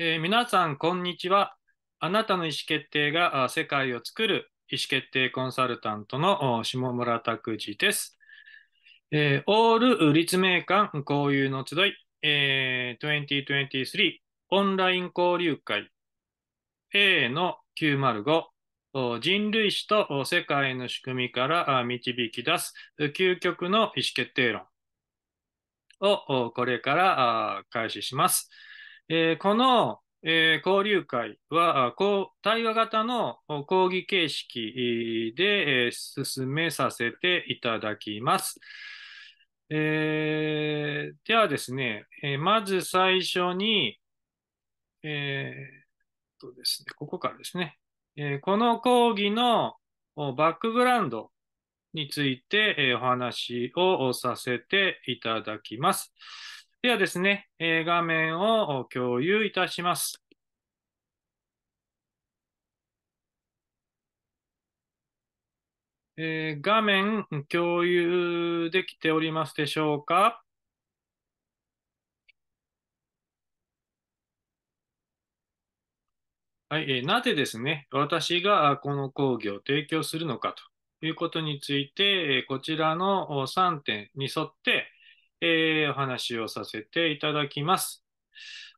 えー、皆さん、こんにちは。あなたの意思決定が世界を作る意思決定コンサルタントの下村拓司です。えー、オール立命館交流の集い、えー、2023オンライン交流会 A の905人類史と世界の仕組みから導き出す究極の意思決定論をこれから開始します。えー、この、えー、交流会は、対話型の講義形式で、えー、進めさせていただきます。えー、ではですね、えー、まず最初に、えー、とですね、ここからですね、えこの講義のバックグラウンドについて、えお話をさせていただきます。ではですね、えー、画面を共有いたします。えー、画面共有できておりますでしょうかはい、えー、なぜですね、私がこの講義を提供するのかということについて、こちらの3点に沿って、えー、お話をさせていただきます。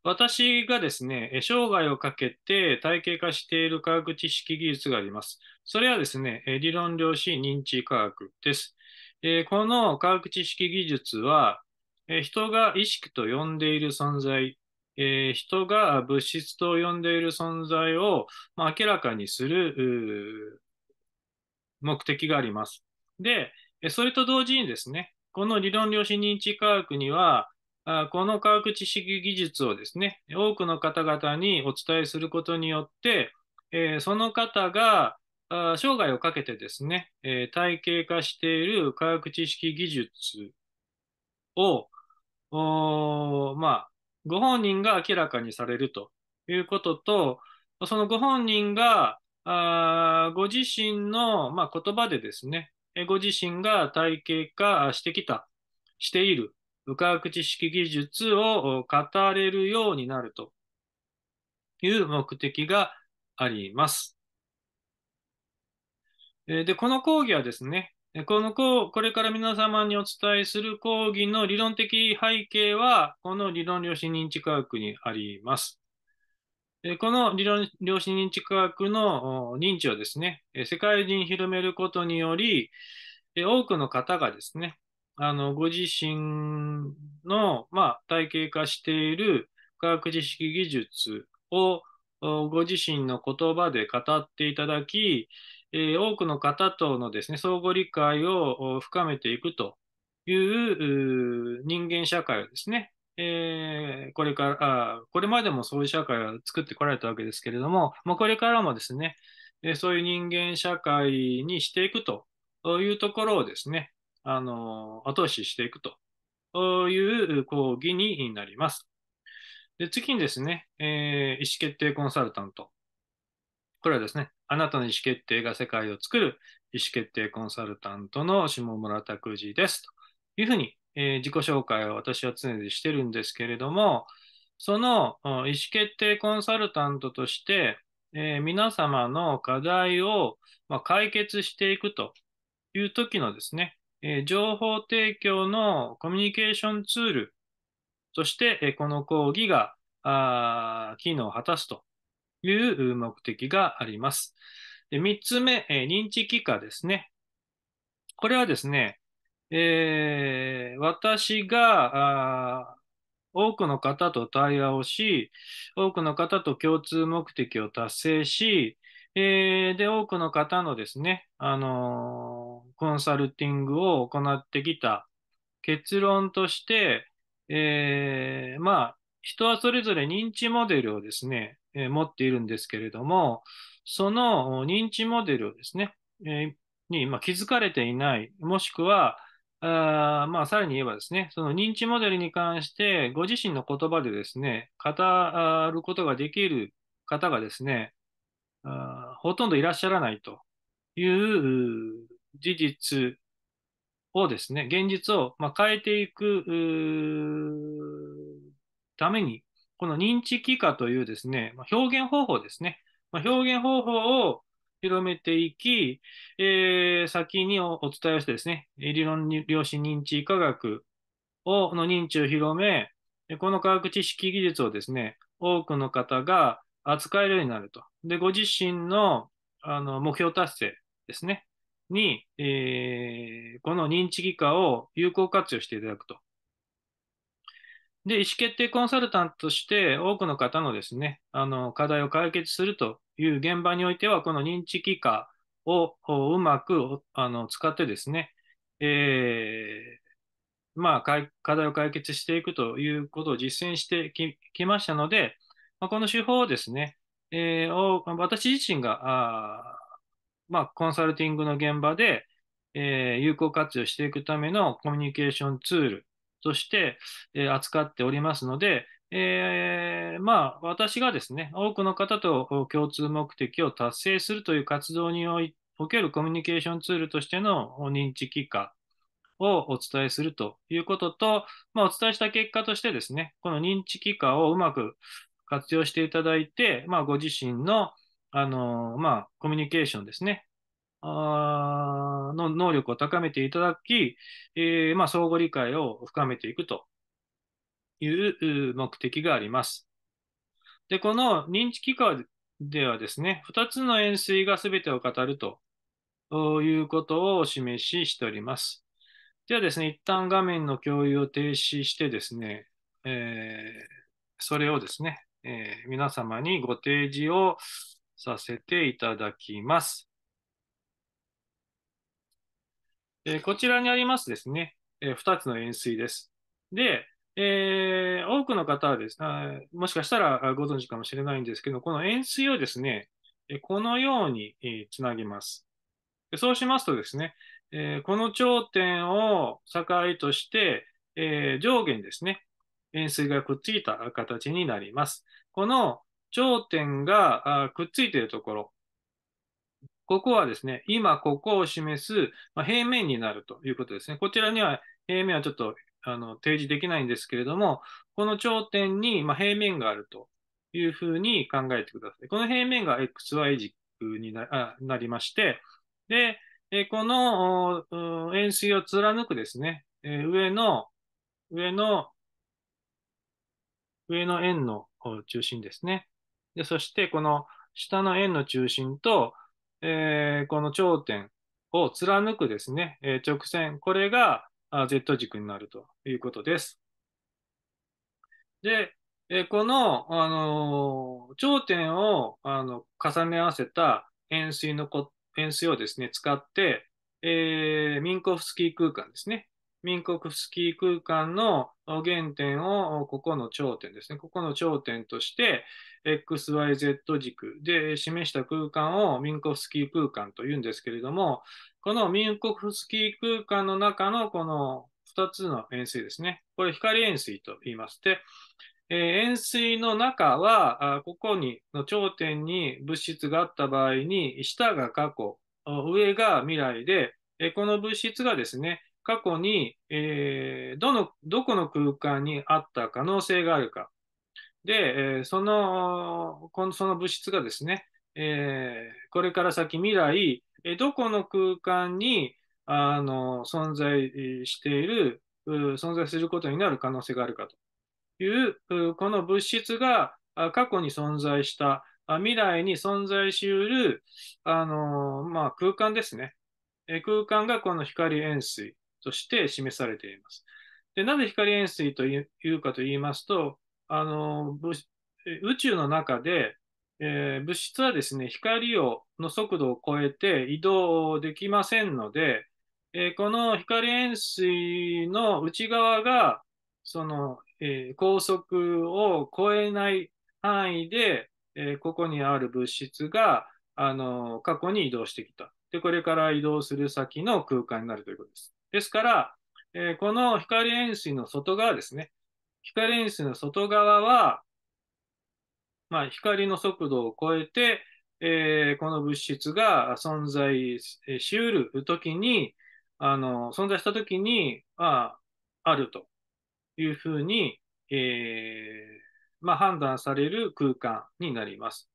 私がですね、生涯をかけて体系化している科学知識技術があります。それはですね、理論量子認知科学です。えー、この科学知識技術は、えー、人が意識と呼んでいる存在、えー、人が物質と呼んでいる存在を、まあ、明らかにする目的があります。で、それと同時にですね、この理論量子認知科学には、この科学知識技術をですね、多くの方々にお伝えすることによって、えその方が生涯をかけてですね、え体系化している科学知識技術を、まあ、ご本人が明らかにされるということと、そのご本人が、あご自身の、まあ、言葉でですね、ご自身が体系化してきた、している科学知識技術を語れるようになるという目的があります。で、この講義はですね、このここれから皆様にお伝えする講義の理論的背景は、この理論量子認知科学にあります。この理論量子認知科学の認知をですね、世界中に広めることにより、多くの方がですね、あのご自身の、まあ、体系化している科学知識技術をご自身の言葉で語っていただき、多くの方とのですね、相互理解を深めていくという人間社会をですね、えー、これからあ、これまでもそういう社会は作ってこられたわけですけれども、まあ、これからもですね、えそういう人間社会にしていくというところをですね、あの後押ししていくという講義になります。で次にですね、えー、意思決定コンサルタント。これはですね、あなたの意思決定が世界を作る意思決定コンサルタントの下村拓司です。というふうにえー、自己紹介を私は常にしてるんですけれども、その意思決定コンサルタントとして、えー、皆様の課題を、まあ、解決していくという時のですね、えー、情報提供のコミュニケーションツールとして、えこの講義があ機能を果たすという目的があります。で3つ目、え認知機化ですね。これはですね、えー、私が多くの方と対話をし、多くの方と共通目的を達成し、えー、で、多くの方のですね、あのー、コンサルティングを行ってきた結論として、えー、まあ、人はそれぞれ認知モデルをですね、え持っているんですけれども、その認知モデルをですね、えに、ま気づかれていない、もしくは、あまあ、さらに言えばですね、その認知モデルに関して、ご自身の言葉でですね、語ることができる方がですね、あほとんどいらっしゃらないという事実をですね、現実を、ま変えていくために、この認知機化というですね、ま表現方法ですね、ま表現方法を広めていき、えー、先にお伝えをしてですね、理論量子認知科学をの認知を広め、この科学知識技術をですね、多くの方が扱えるようになると。で、ご自身のあの目標達成ですね、に、えー、この認知技科を有効活用していただくと。で、意思決定コンサルタントとして多くの方のですね、あの、課題を解決するという現場においては、この認知機関をうまくあの使ってですね、えー、まあ、課題を解決していくということを実践してきましたので、まあ、この手法をですね、えー、を私自身が、あまあ、コンサルティングの現場で、えー、有効活用していくためのコミュニケーションツールとして、えー、扱っておりますので、えー、まあ、私がですね、多くの方と共通目的を達成するという活動におけるコミュニケーションツールとしての認知機化をお伝えするということと、まあ、お伝えした結果としてですね、この認知機化をうまく活用していただいて、まあ、ご自身の、あのまあ、コミュニケーションですね、あの能力を高めていただき、えー、まあ、相互理解を深めていくという目的があります。で、この認知機関ではですね、2つの円錐が全てを語るということをお示ししております。ではですね、一旦画面の共有を停止してですね、えー、それをですね、えー、皆様にご提示をさせていただきます。えー、こちらにありますですね、え2つの円錐です。で、えー、多くの方はですね、もしかしたらご存知かもしれないんですけど、この円錐をですね、このようにつなぎます。そうしますとですね、えこの頂点を境として、え上下にですね、円錐がくっついた形になります。この頂点がくっついているところ、ここはですね、今ここを示す、ま平面になるということですね。こちらには平面はちょっとあの提示できないんですけれども、この頂点に、まあ、平面があるというふうに考えてください。この平面が XY 軸にななりまして、で、えこの円錐を貫くですね、え上の、上の、上の円の中心ですね。で、そしてこの下の円の中心と、えー、この頂点を貫くですね、え直線、これが、Z 軸になるということです。で、えこの、あのー、頂点をあの重ね合わせた円錐のこ円錐をですね、使って、えー、ミンコフスキー空間ですね。ミンコフスキー空間の原点を、ここの頂点ですね。ここの頂点として、XYZ 軸で示した空間をミンコフスキー空間というんですけれども、この民国スキー空間の中のこの2つの円錐ですね。これ光円錐と言いまして、えー、円錐の中は、あここに、の頂点に物質があった場合に、下が過去、上が未来で、えこの物質がですね、過去に、えー、どの、どこの空間にあった可能性があるか。で、えその、この、その物質がですね、えー、これから先未来、えどこの空間にあの存在している、存在することになる可能性があるかという、この物質が過去に存在した、未来に存在しうる、あのまあ、空間ですね。空間がこの光塩水として示されています。でなぜ光塩水というかと言いますと、あの宇宙の中でえー、物質はですね、光をの速度を超えて移動できませんので、えー、この光塩水の内側が、その、えー、高速を超えない範囲で、えここにある物質が、あの過去に移動してきた。で、これから移動する先の空間になるということです。ですから、えこの光塩水の外側ですね。光塩水の外側は、まあ、光の速度を超えて、えー、この物質が存在しうるときに、あの、存在したときに、まあ、あるというふうに、えー、まあ、判断される空間になります。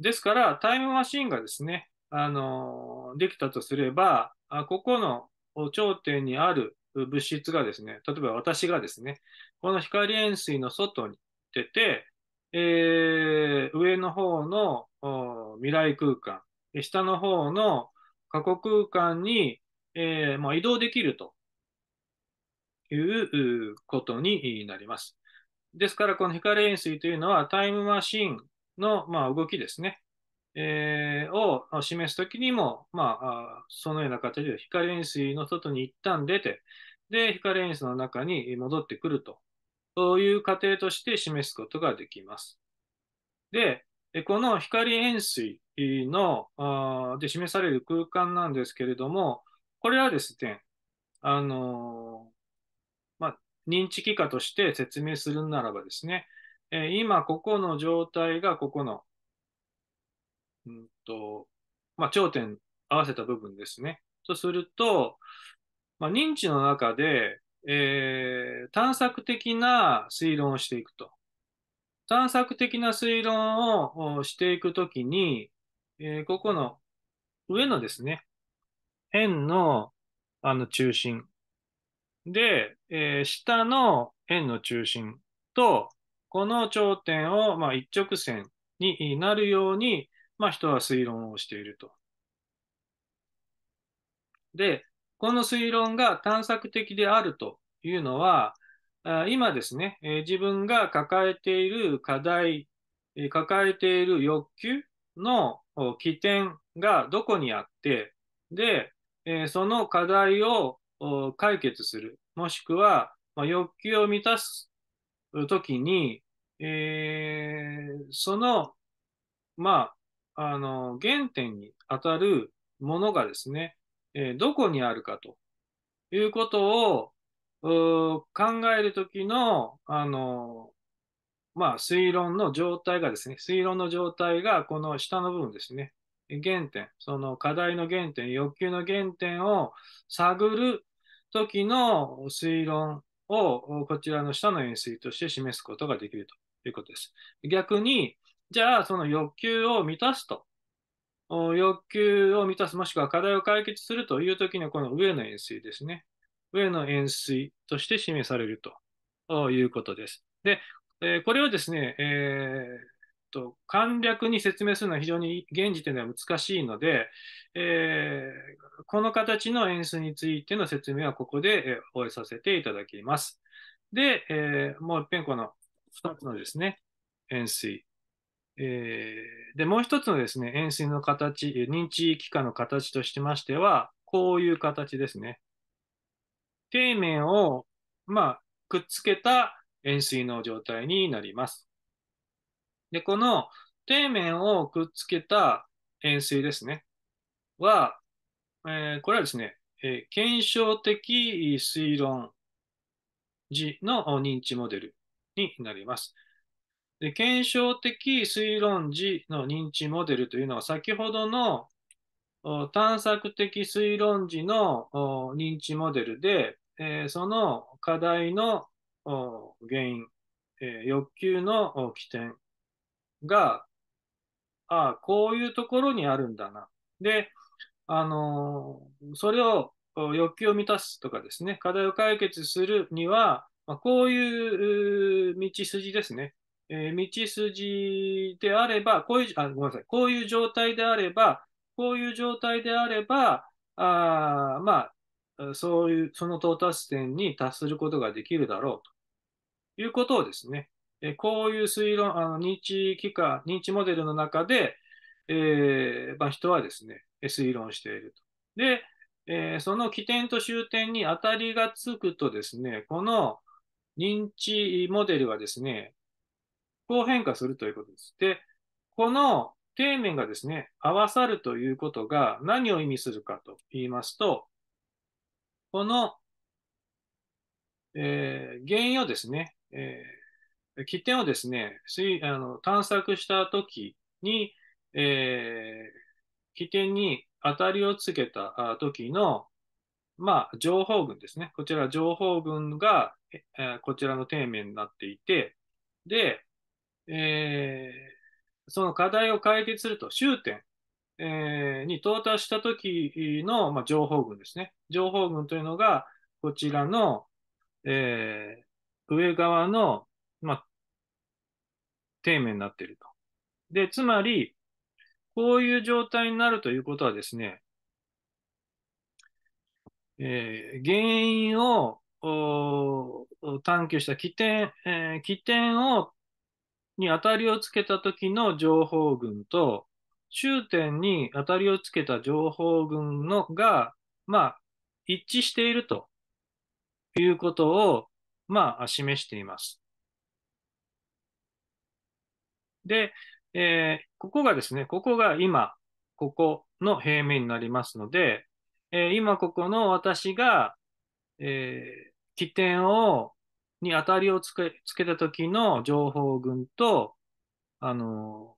ですから、タイムマシンがですね、あの、できたとすれば、あここの頂点にある物質がですね、例えば私がですね、この光塩水の外に出て、えー、上の方の未来空間、下の方の過去空間に、えー、まあ、移動できるということになります。ですから、この光塩水というのはタイムマシンの、まあ、動きですね。えー、を示すときにも、まあ、そのような形で光塩水の外に一旦出て、で、光塩水の中に戻ってくるとそういう過程として示すことができます。で、この光塩水ので示される空間なんですけれども、これはですね、あのまあ、認知機化として説明するならばですね、え今ここの状態がここの、うんとまあ、頂点合わせた部分ですね。とすると、まあ、認知の中でえー、探索的な推論をしていくと。探索的な推論をしていくときに、えー、ここの上のですね、円のあの中心で、えー、下の円の中心と、この頂点を、まあ、一直線になるように、まあ、人は推論をしていると。で、この推論が探索的であるというのは、今ですね、自分が抱えている課題、抱えている欲求の起点がどこにあって、で、その課題を解決する、もしくは欲求を満たすときに、えその、まあ、あの、原点にあたるものがですね、えどこにあるかということを考えるときの、あの、まあ、推論の状態がですね、推論の状態がこの下の部分ですね。原点、その課題の原点、欲求の原点を探るときの推論をこちらの下の円錐として示すことができるということです。逆に、じゃあその欲求を満たすと要求を満たす、もしくは課題を解決するというときのこの上の円錐ですね。上の円錐として示されるということです。で、えこれをですね、えー簡略に説明するのは非常に現時点では難しいので、えー、この形の円錐についての説明はここで、え終えさせていただきます。で、えー、もう一遍この2つのですね、円錐えー、でもう一つのですね、円錐の形、認知機関の形としてましては、こういう形ですね。底面を、まあ、くっつけた円錐の状態になります。で、この底面をくっつけた円錐ですね、は、えー、これはですね、えー、検証的推論時の認知モデルになります。で検証的推論時の認知モデルというのは、先ほどの探索的推論時の認知モデルで、えその課題の原因、え欲求の起点が、ああ、こういうところにあるんだな。で、あのそれを欲求を満たすとかですね、課題を解決するには、まこういう道筋ですね。えー、道筋であれば、こういう、あ、ごめんなさい、こういう状態であれば、こういう状態であれば、あまあ、そういう、その到達点に達することができるだろうということをですね、えこういう推論、あの認知機関、認知モデルの中で、えー、まあ、人はですね、推論していると。で、えー、その起点と終点に当たりがつくとですね、この認知モデルはですね、こう変化するということです。で、この底面がですね、合わさるということが何を意味するかと言いますと、この、えー、原因をですね、えー、起点をですね、あの探索したときに、えー、起点に当たりをつけた時の、まあ、情報群ですね。こちら情報群が、えー、こちらの底面になっていて、で、えー、その課題を解決すると、終点、えー、に到達した時の、まあ、情報群ですね。情報群というのが、こちらの、えー、上側の、まあ、底面になっていると。で、つまり、こういう状態になるということはですね、えー、原因を探求した起点、えー、起点をに当たりをつけた時の情報群と、終点に当たりをつけた情報群のが、まあ、一致しているということを、まあ、示しています。で、えー、ここがですね、ここが今、ここの平面になりますので、えー、今ここの私が、えー、起点をに当たりをつけつけた時の情報群と、あの、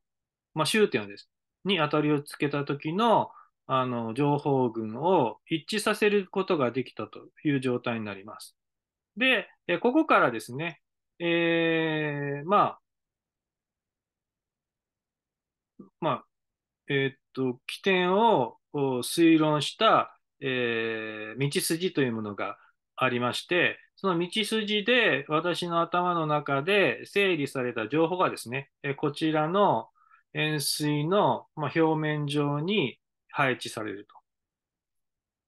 まあ、終点です。に当たりをつけた時の、あの、情報群を一致させることができたという状態になります。で、ここからですね、えー、まあ、まあ、えー、っと、起点を推論した、えー、道筋というものがありまして、その道筋で私の頭の中で整理された情報がですね、こちらの円錐の表面上に配置されると。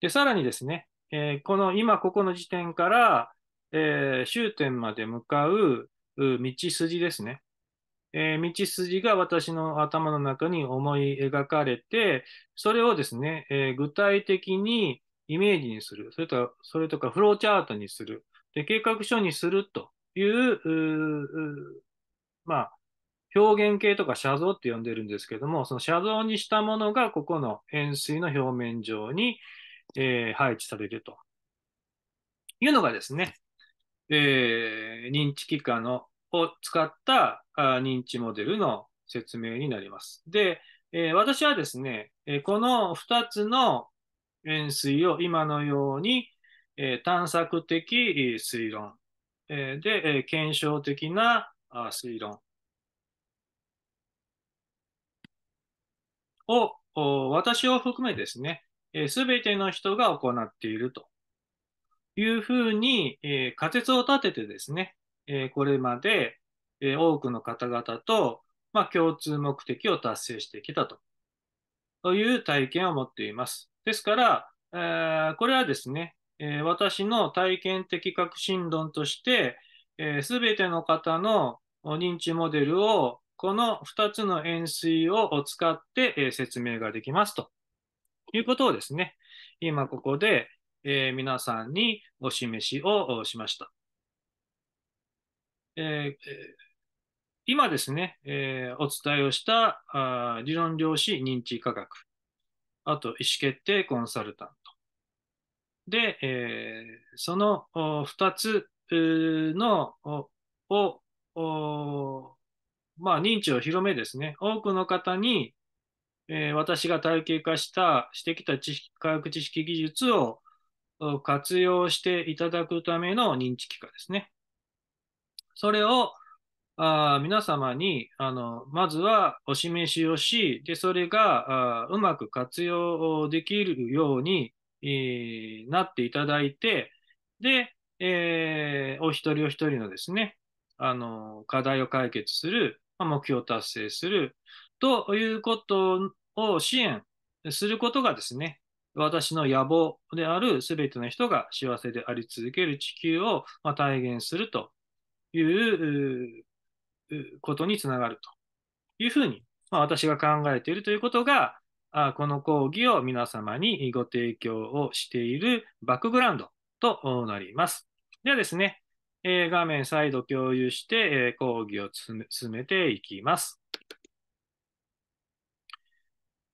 で、さらにですね、えこの今ここの時点から、え終点まで向かう道筋ですね。え道筋が私の頭の中に思い描かれて、それをですね、え具体的にイメージにする、それとそれとかフローチャートにする、で計画書にするという、うまあ、表現系とか写像って呼んでるんですけども、その写像にしたものがここの円錐の表面上に、えー、配置されるというのがですね、えー、認知機関のを使ったあ認知モデルの説明になります。で、えー、私はですね、えこの2つの円錐を今のように、えー、探索的推論、えー、で、えー、検証的なあ推論を私を含めですね、す、え、べ、ての人が行っているというふうに、えー、仮説を立ててですね、えー、これまで、えー、多くの方々と、まあ、共通目的を達成してきたとという体験を持っています。ですから、えー、これはですね、えー、私の体験的革新論として、す、えー、ての方の認知モデルをこの2つの円錐を使って、えー、説明ができますということをですね、今ここで、えー、皆さんにお示しをしました。えー今ですね、えー、お伝えをしたあ理論量子認知科学、あと意思決定コンサルタント。で、えー、その2つのを、まあ、認知を広めですね、多くの方に、えー、私が体系化したしてきた知識科学知識技術を活用していただくための認知機関ですね。それをあ皆様にあのまずはお示しをし、でそれがあうまく活用できるように、えー、なっていただいて、で、えー、お一人お一人のですね、あの課題を解決する、目標を達成するということを支援することがですね、私の野望であるすべての人が幸せであり続ける地球を体現するということにつながるというふうに、まあ、私が考えているということが、あこの講義を皆様にご提供をしているバックグラウンドとなります。ではですね、えー、画面再度共有して、えー、講義を進めていきます。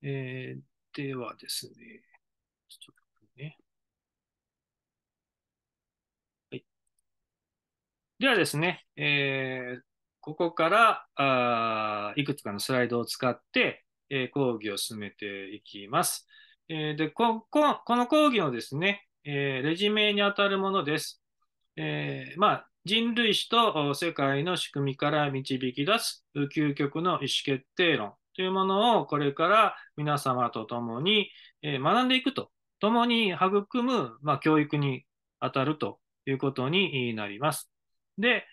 えー、ではですね、ちょっとね。はい。ではですね、えー、ここからあいくつかのスライドを使って、えー、講義を進めていきます。えー、でこここの講義のですね、えー、レジュメにあたるものです。えー、まあ、人類史と世界の仕組みから導き出す究極の意思決定論というものをこれから皆様と共に学んでいくと、共に育む、まあ、教育にあたるということになります。で、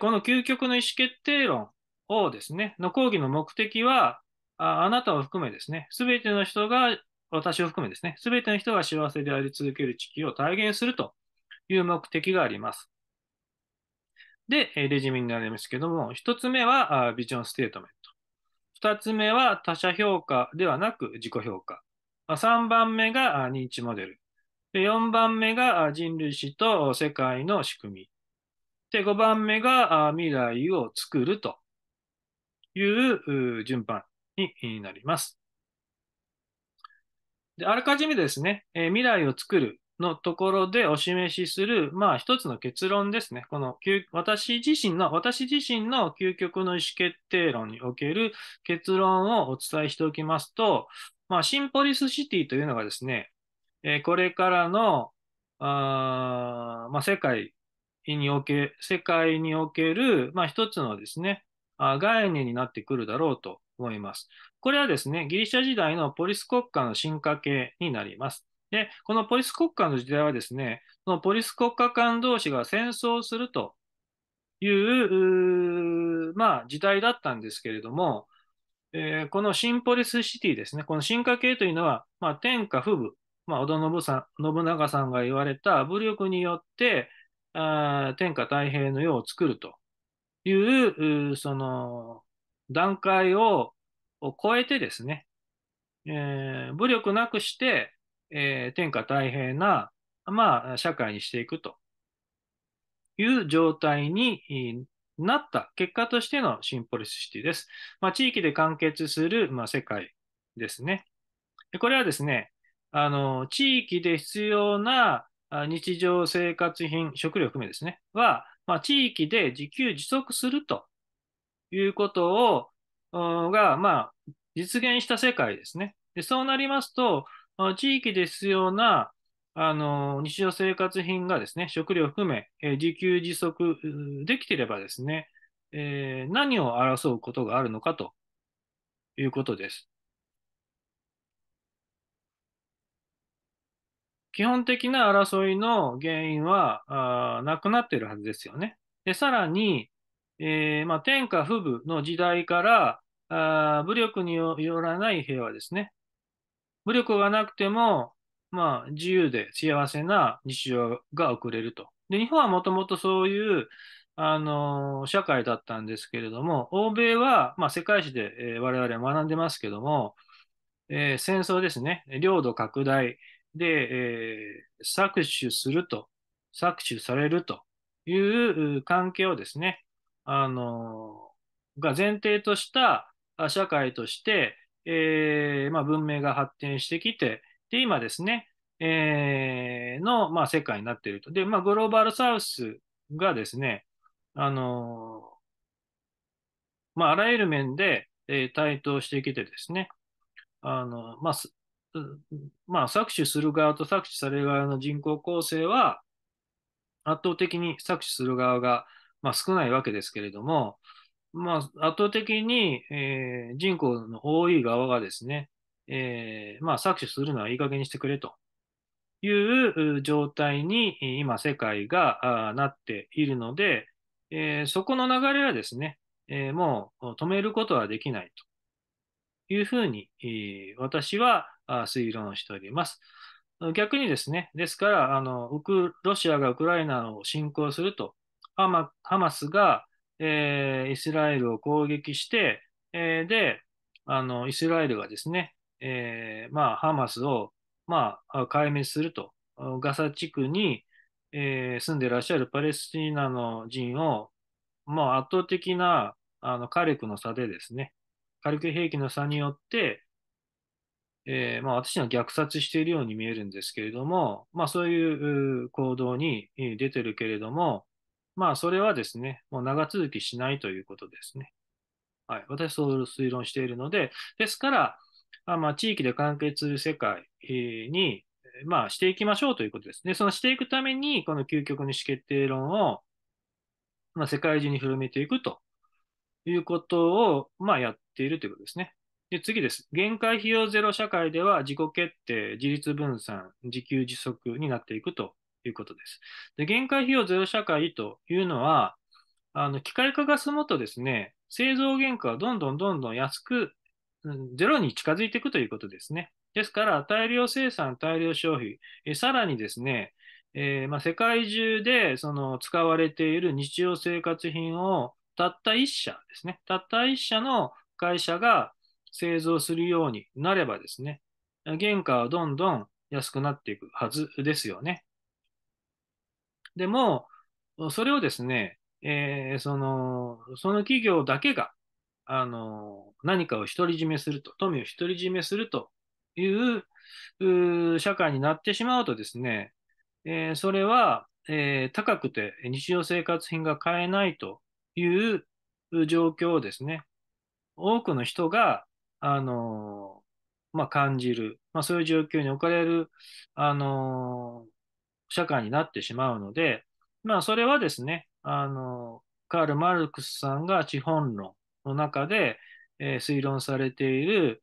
この究極の意思決定論をですね、の講義の目的は、ああなたを含めですね、すべての人が、私を含めですね、すべての人が幸せであり続ける地球を体現するという目的があります。で、レジュメになりますけども、一つ目はビジョンステートメント。二つ目は他者評価ではなく自己評価。三番目が認知モデル。四番目が人類史と世界の仕組み。で、5番目が未来を作るという順番になります。であらかじめですね、え未来を作るのところでお示しする、まあ一つの結論ですね。この私自身の、私自身の究極の意思決定論における結論をお伝えしておきますと、まあシンポリスシティというのがですね、えこれからのあ、まあ、世界におけ、世界における、まあ、一つのですね、概念になってくるだろうと思います。これはですね、ギリシャ時代のポリス国家の進化系になります。で、このポリス国家の時代はですね、そのポリス国家間同士が戦争するという、うまあ、時代だったんですけれども、えー、このシンポリスシティですね、この進化系というのは、まあ、天下不武、まあ、織田信長さんが言われた武力によって、あ天下太平の世を作るという、その、段階を超えてですね、えー、武力なくして、えー、天下太平な、まあ、社会にしていくという状態になった結果としてのシンポリスシティです。まあ、地域で完結する、まあ、世界ですね。これはですね、あの、地域で必要な日常生活品、食料含めですね、は、まあ、地域で自給自足するということを、が、まあ、実現した世界ですね。でそうなりますと、地域で必要なあの日常生活品がですね、食料含め、えー、自給自足できていればですね、えー、何を争うことがあるのかということです。基本的な争いの原因はなくなっているはずですよね。でさらに、えー、まあ、天下不武の時代からあ武力によらない平和ですね。武力がなくても、まあ、自由で幸せな日常が送れると。で日本はもともとそういうあの社会だったんですけれども、欧米は、まあ、世界史で、えー、我々は学んでますけども、えー、戦争ですね、領土拡大、で、えー、搾取すると、搾取されるという関係をですね、あのー、が前提とした社会として、えー、まあ、文明が発展してきて、で、今ですね、えー、の、まあ、世界になっていると。で、まあ、グローバルサウスがですね、あのまあ、あらゆる面で、えー、台頭してきてですね、あのまあ、まあ、搾取する側と搾取される側の人口構成は、圧倒的に搾取する側が、まあ、少ないわけですけれども、まあ、圧倒的に、えー、人口の多い側がですね、えー、まあ、搾取するのはいい加減にしてくれという状態に今世界がなっているので、えー、そこの流れはですね、えー、もう止めることはできないというふうに、えー、私は推論しております。逆にですね、ですから、あのウクロシアがウクライナを侵攻すると、ハマハマスが、えー、イスラエルを攻撃して、えー、であの、イスラエルがですね、えー、まあ、ハマスを、まあ、壊滅すると、ガザ地区に、えー、住んでいらっしゃるパレスチナの人を、もう圧倒的なあの火力の差でですね、火力兵器の差によって、えー、まあ、私は虐殺しているように見えるんですけれども、まあ、そういう行動に出てるけれども、まあ、それはですね、もう長続きしないということですね。はい、私、そう推論しているので、ですから、あまあ、地域で完結する世界に、まあ、していきましょうということですね。そのしていくために、この究極の意思決定論を、まあ、世界中に広めていくということを、まあ、やっているということですね。で次です。限界費用ゼロ社会では自己決定、自立分散、自給自足になっていくということです。で限界費用ゼロ社会というのは、あの機械化が進むとですね、製造原価はどんどんどんどん安く、ゼロに近づいていくということですね。ですから、大量生産、大量消費、えさらにですね、えー、まあ、世界中でその使われている日常生活品をたった1社ですね、たった1社の会社が製造するようになればですね、原価はどんどん安くなっていくはずですよね。でも、それをですね、えー、その、その企業だけが、あの、何かを独り占めすると、富を独り占めするという社会になってしまうとですね、えー、それは、えー、高くて日常生活品が買えないという状況をですね、多くの人があのまあ、感じる、まあ、そういう状況に置かれる、あの社会になってしまうので、まあ、それはですね、あのカール・マルクスさんが資本論の中で、え推論されている、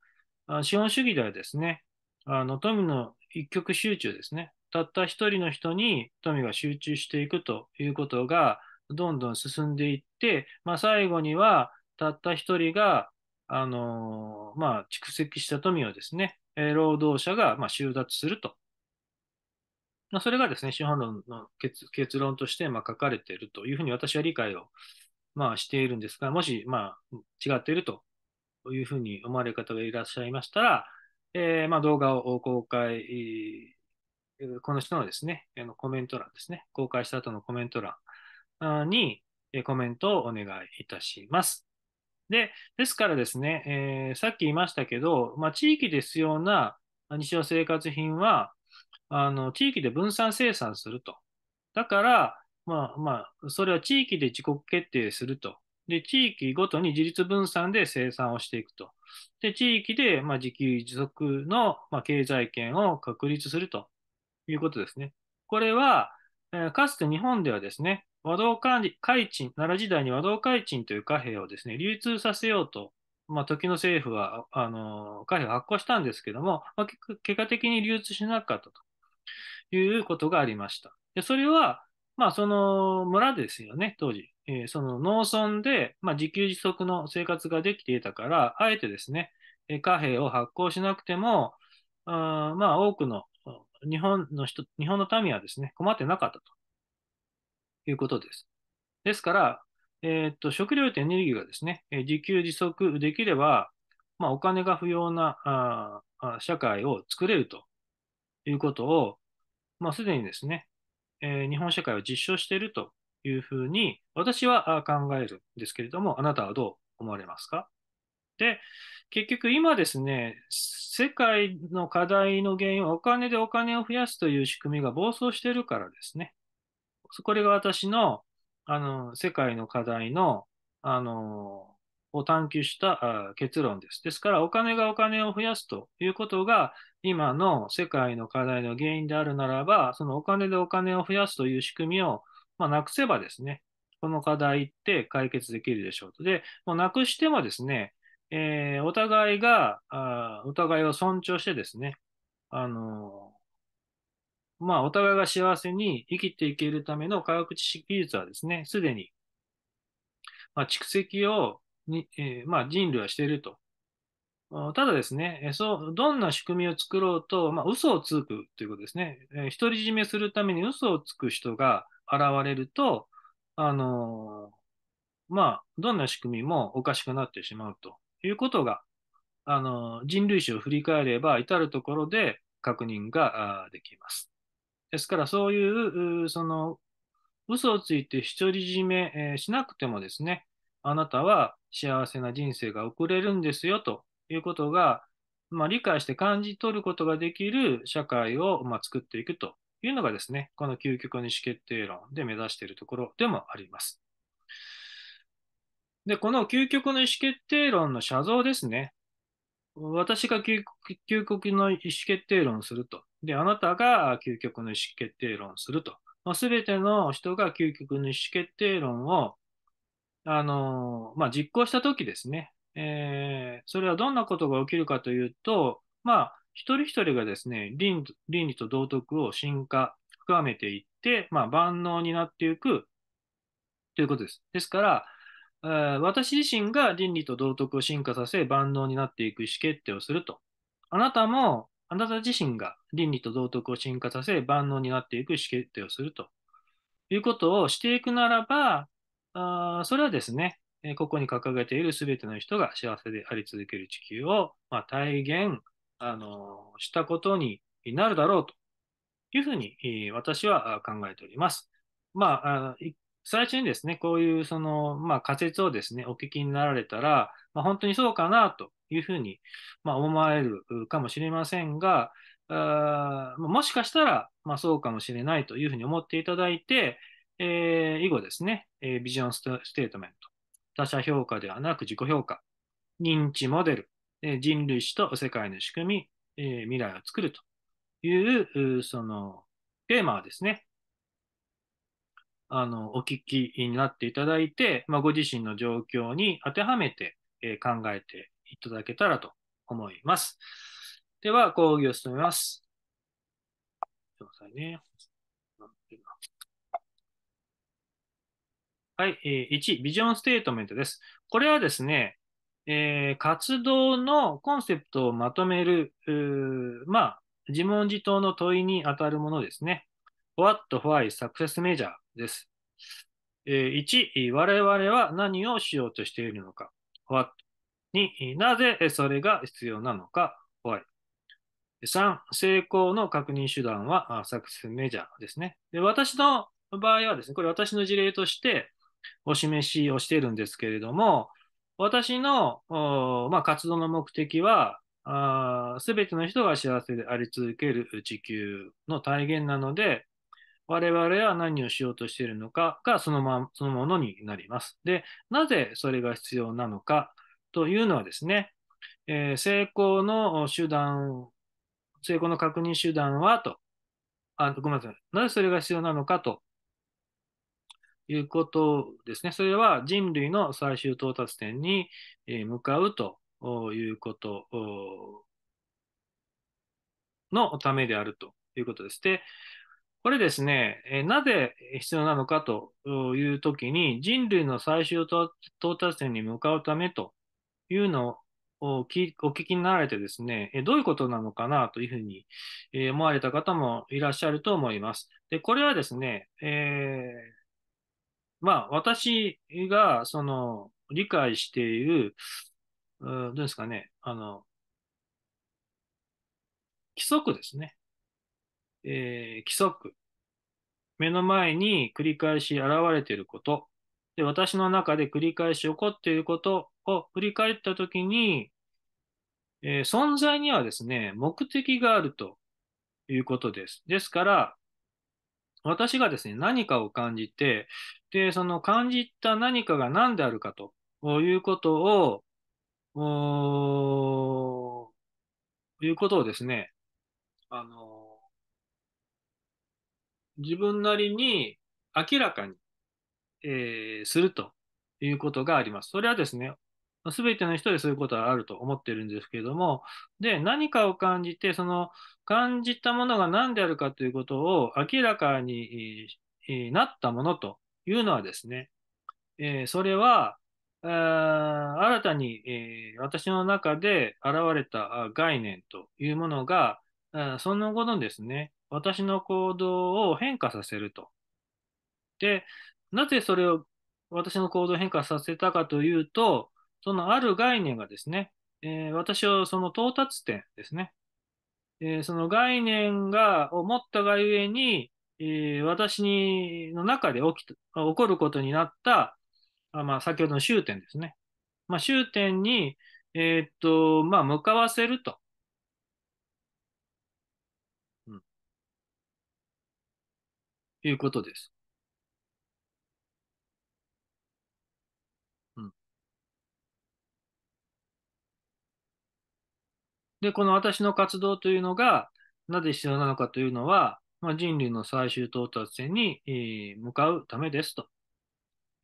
資本主義ではですね、あの富の一極集中ですね、たった一人の人に富が集中していくということが、どんどん進んでいって、まあ、最後には、たった一人があのまあ、蓄積した富をですね、労働者がまあ収奪すると。まあ、それがですね、資本論の結結論としてまあ書かれているというふうに私は理解をまあしているんですが、もしまあ違っているというふうに思われる方がいらっしゃいましたら、えー、まあ動画を公開、この人のですね、コメント欄ですね、公開した後のコメント欄にコメントをお願いいたします。で、ですからですね、えー、さっき言いましたけど、まあ、地域で必要な日常生活品は、あの、地域で分散生産すると。だから、まあまあ、それは地域で自国決定すると。で、地域ごとに自立分散で生産をしていくと。で、地域で、まあ、自給自足の、まあ、経済圏を確立するということですね。これは、えー、かつて日本ではですね、和道海賃、奈良時代に和道海賃という貨幣をですね、流通させようと、まあ、時の政府は、あの、貨幣を発行したんですけども、まあ、結果的に流通しなかったということがありました。で、それは、まあ、その村ですよね、当時。えー、その農村で、まあ、自給自足の生活ができていたから、あえてですね、え貨幣を発行しなくても、あまあ、多くの日本の人、日本の民はですね、困ってなかったと。いうことです。ですから、えー、っと食料とエネルギーがですね、え自給自足できれば、まあ、お金が不要なあ社会を作れるということを、まあ、すでにですね、えー、日本社会は実証しているというふうに私は考えるんですけれども、あなたはどう思われますかで、結局今ですね、世界の課題の原因はお金でお金を増やすという仕組みが暴走しているからですね。これが私の、あの、世界の課題の、あの、を探求した結論です。ですから、お金がお金を増やすということが、今の世界の課題の原因であるならば、そのお金でお金を増やすという仕組みを、まあ、なくせばですね、この課題って解決できるでしょうと。で、もうなくしてもですね、えー、お互いがあ、お互いを尊重してですね、あのまあ、お互いが幸せに生きていけるための科学知識技術はですね、すでに、まあ、蓄積をに、えー、まあ、人類はしていると。ただですね、そう、どんな仕組みを作ろうと、まあ、嘘をつくということですね。えー、独り占めするために嘘をつく人が現れると、あのー、まあ、どんな仕組みもおかしくなってしまうということが、あのー、人類史を振り返れば、至るところで確認ができます。ですから、そういう、その、嘘をついて独り占め、えしなくてもですね、あなたは幸せな人生が送れるんですよということが、まあ、理解して感じ取ることができる社会を、まあ、作っていくというのがですね、この究極の意思決定論で目指しているところでもあります。で、この究極の意思決定論の写像ですね。私が究極の意思決定論をすると。で、あなたが究極の意思決定論をすると。まあ、全ての人が究極の意思決定論を、あのまあ、実行したときですね、えー、それはどんなことが起きるかというと、まあ、一人一人がですね、倫理と道徳を進化、深めていって、まあ、万能になっていくということです。ですから、え私自身が倫理と道徳を進化させ、万能になっていく意思決定をすると。あなたもあなた自身が倫理と道徳を進化させ、万能になっていく意思決定をするということをしていくならば、あそれはですね、ここに掲げている全ての人が幸せであり続ける地球を、まあ、体現、あのしたことになるだろうというふうに、私は考えております。まあ、あ最初にですね、こういうその、まあ、仮説をですね、お聞きになられたら、まあ、本当にそうかなというふうに、まあ、思われるかもしれませんが、あもしかしたら、まあ、そうかもしれないというふうに思っていただいて、えー、以後ですね、えー、ビジョンステートメント、他者評価ではなく自己評価、認知モデル、えー、人類史と世界の仕組み、え未来を作るという、その、テーマはですね、あの、お聞きになっていただいて、まあ、ご自身の状況に当てはめて、え考えていただけたらと思います。では、講義を進めます。いね。はい、えー、1、ビジョンステートメントです。これはですね、えー、活動のコンセプトをまとめる、まあ、自問自答の問いに当たるものですね。What, Why, Success Major です。えー、1、我々は何をしようとしているのか。What, 2、なぜそれが必要なのか、3、成功の確認手段はサクセスメジャーですね。で私の場合はですね、これ私の事例としてお示しをしているんですけれども、私の、まあ、活動の目的は、すべての人が幸せであり続ける地球の体現なので、我々は何をしようとしているのかがその,、ま、そのものになります。で、なぜそれが必要なのかというのはですね、えー、成功の手段、成功の確認手段はと、あごめんなさい、なぜそれが必要なのかということですね。それは人類の最終到達点に向かうということのためであるということです。で、これですね、なぜ必要なのかというときに、人類の最終到達点に向かうためというのをお聞きになられてですね、どういうことなのかなというふうに思われた方もいらっしゃると思います。で、これはですね、えー、まあ、私が、その、理解している、どうですかね、あの、規則ですね。えー、規則。目の前に繰り返し現れていること。で、私の中で繰り返し起こっていることを振り返ったときに、えー、存在にはですね、目的があるということです。ですから、私がですね、何かを感じて、で、その感じた何かが何であるかということを、いうことをですね、あの、自分なりに明らかに、えー、するということがあります。それはですね、全ての人でそういうことはあると思ってるんですけれども、で、何かを感じて、その感じたものが何であるかということを明らかになったものというのはですね、えー、それは、新たに、えー、私の中で現れた概念というものが、その後のですね、私の行動を変化させると。で、なぜそれを私の行動を変化させたかというと、そのある概念がですね、えー、私はその到達点ですね、えー、その概念が、を持ったがゆえに、えー、私にの中で起き起こることになった、あまあ、先ほどの終点ですね。まあ、終点に、えー、っと、まあ、向かわせると。うん。いうことです。で、この私の活動というのが、なぜ必要なのかというのは、まあ、人類の最終到達点に、え向かうためですと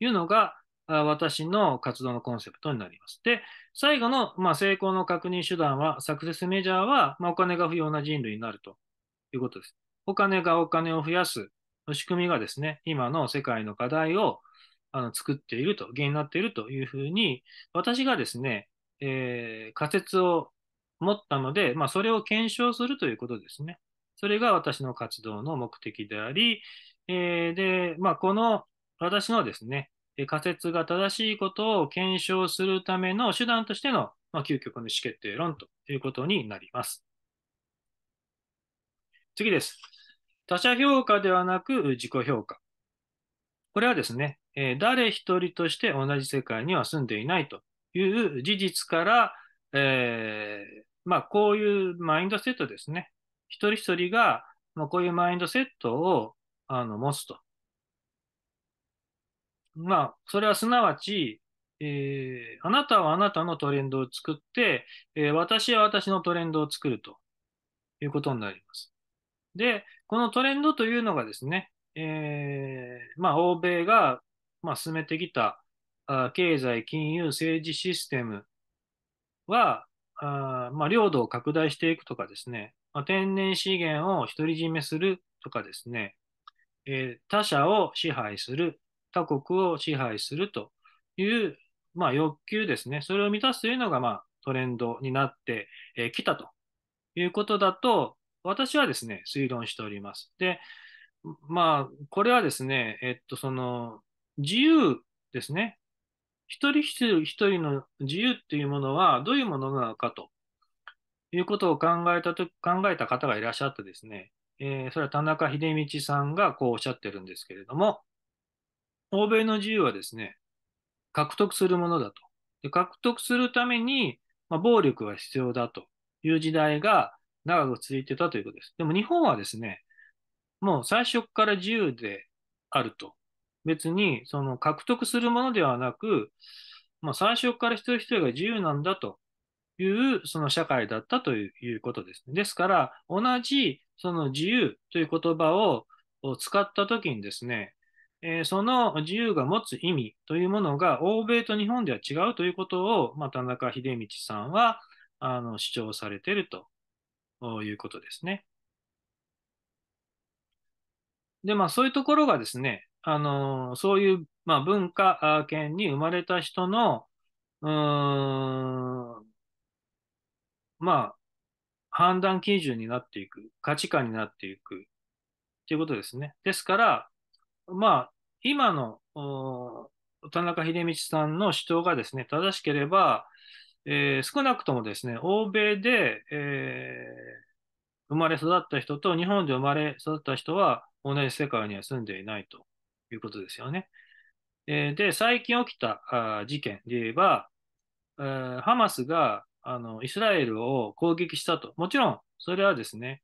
いうのが、私の活動のコンセプトになります。で、最後の、まあ、成功の確認手段は、サクセスメジャーは、まあ、お金が不要な人類になるということです。お金がお金を増やす仕組みがですね、今の世界の課題をあの作っていると、原因になっているというふうに、私がですね、えー、仮説を思ったので、まあ、それを検証するということですね。それが私の活動の目的であり、えー、で、まあ、この私のですね、仮説が正しいことを検証するための手段としての、まあ、究極の意思決定論ということになります。次です。他者評価ではなく自己評価。これはですね、え誰一人として同じ世界には住んでいないという事実から、えー、まあ、こういうマインドセットですね。一人一人が、まあ、こういうマインドセットをあの持つと。まあ、それはすなわち、えー、あなたはあなたのトレンドを作って、えー、私は私のトレンドを作るということになります。で、このトレンドというのがですね、えー、まあ、欧米が、まあ、進めてきたあ経済、金融、政治システムは、あまあ、領土を拡大していくとかですね、まあ、天然資源を独り占めするとかですね、えー、他者を支配する、他国を支配するという、まあ、欲求ですね、それを満たすというのが、まあ、トレンドになってき、えー、たということだと、私はですね、推論しております。で、まあ、これはですね、えっと、その、自由ですね。一人一人一人の自由っていうものはどういうものなのかということを考えたと考えた方がいらっしゃってですね、えー、それは田中秀道さんがこうおっしゃってるんですけれども、欧米の自由はですね、獲得するものだと。で獲得するために、まあ、暴力が必要だという時代が長く続いてたということです。でも日本はですね、もう最初から自由であると別にその獲得するものではなく、まあ、最初から一人一人が自由なんだというその社会だったということですですから、同じその自由という言葉を使ったときにですね、えー、その自由が持つ意味というものが欧米と日本では違うということを、まあ、田中秀道さんはあの主張されているということですね。で、まあそういうところがですね、あのそういう、まあ、文化圏に生まれた人の、うん、まあ、判断基準になっていく、価値観になっていく、ということですね。ですから、まあ、今の田中秀道さんの主張がですね、正しければ、えー、少なくともですね、欧米で、えー、生まれ育った人と日本で生まれ育った人は同じ世界には住んでいないということですよね。で、最近起きた事件で言えば、ハマスがあのイスラエルを攻撃したと。もちろん、それはですね、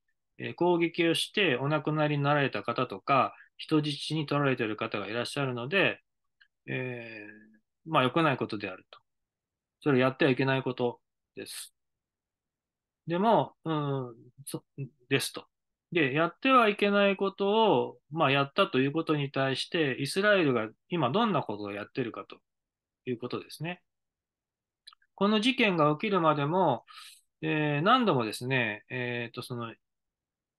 攻撃をしてお亡くなりになられた方とか、人質に取られている方がいらっしゃるので、えー、まあ、良くないことであると。それをやってはいけないことです。でも、うん、ですと。で、やってはいけないことを、まあ、やったということに対して、イスラエルが今どんなことをやってるかということですね。この事件が起きるまでも、えー、何度もですね、えー、とその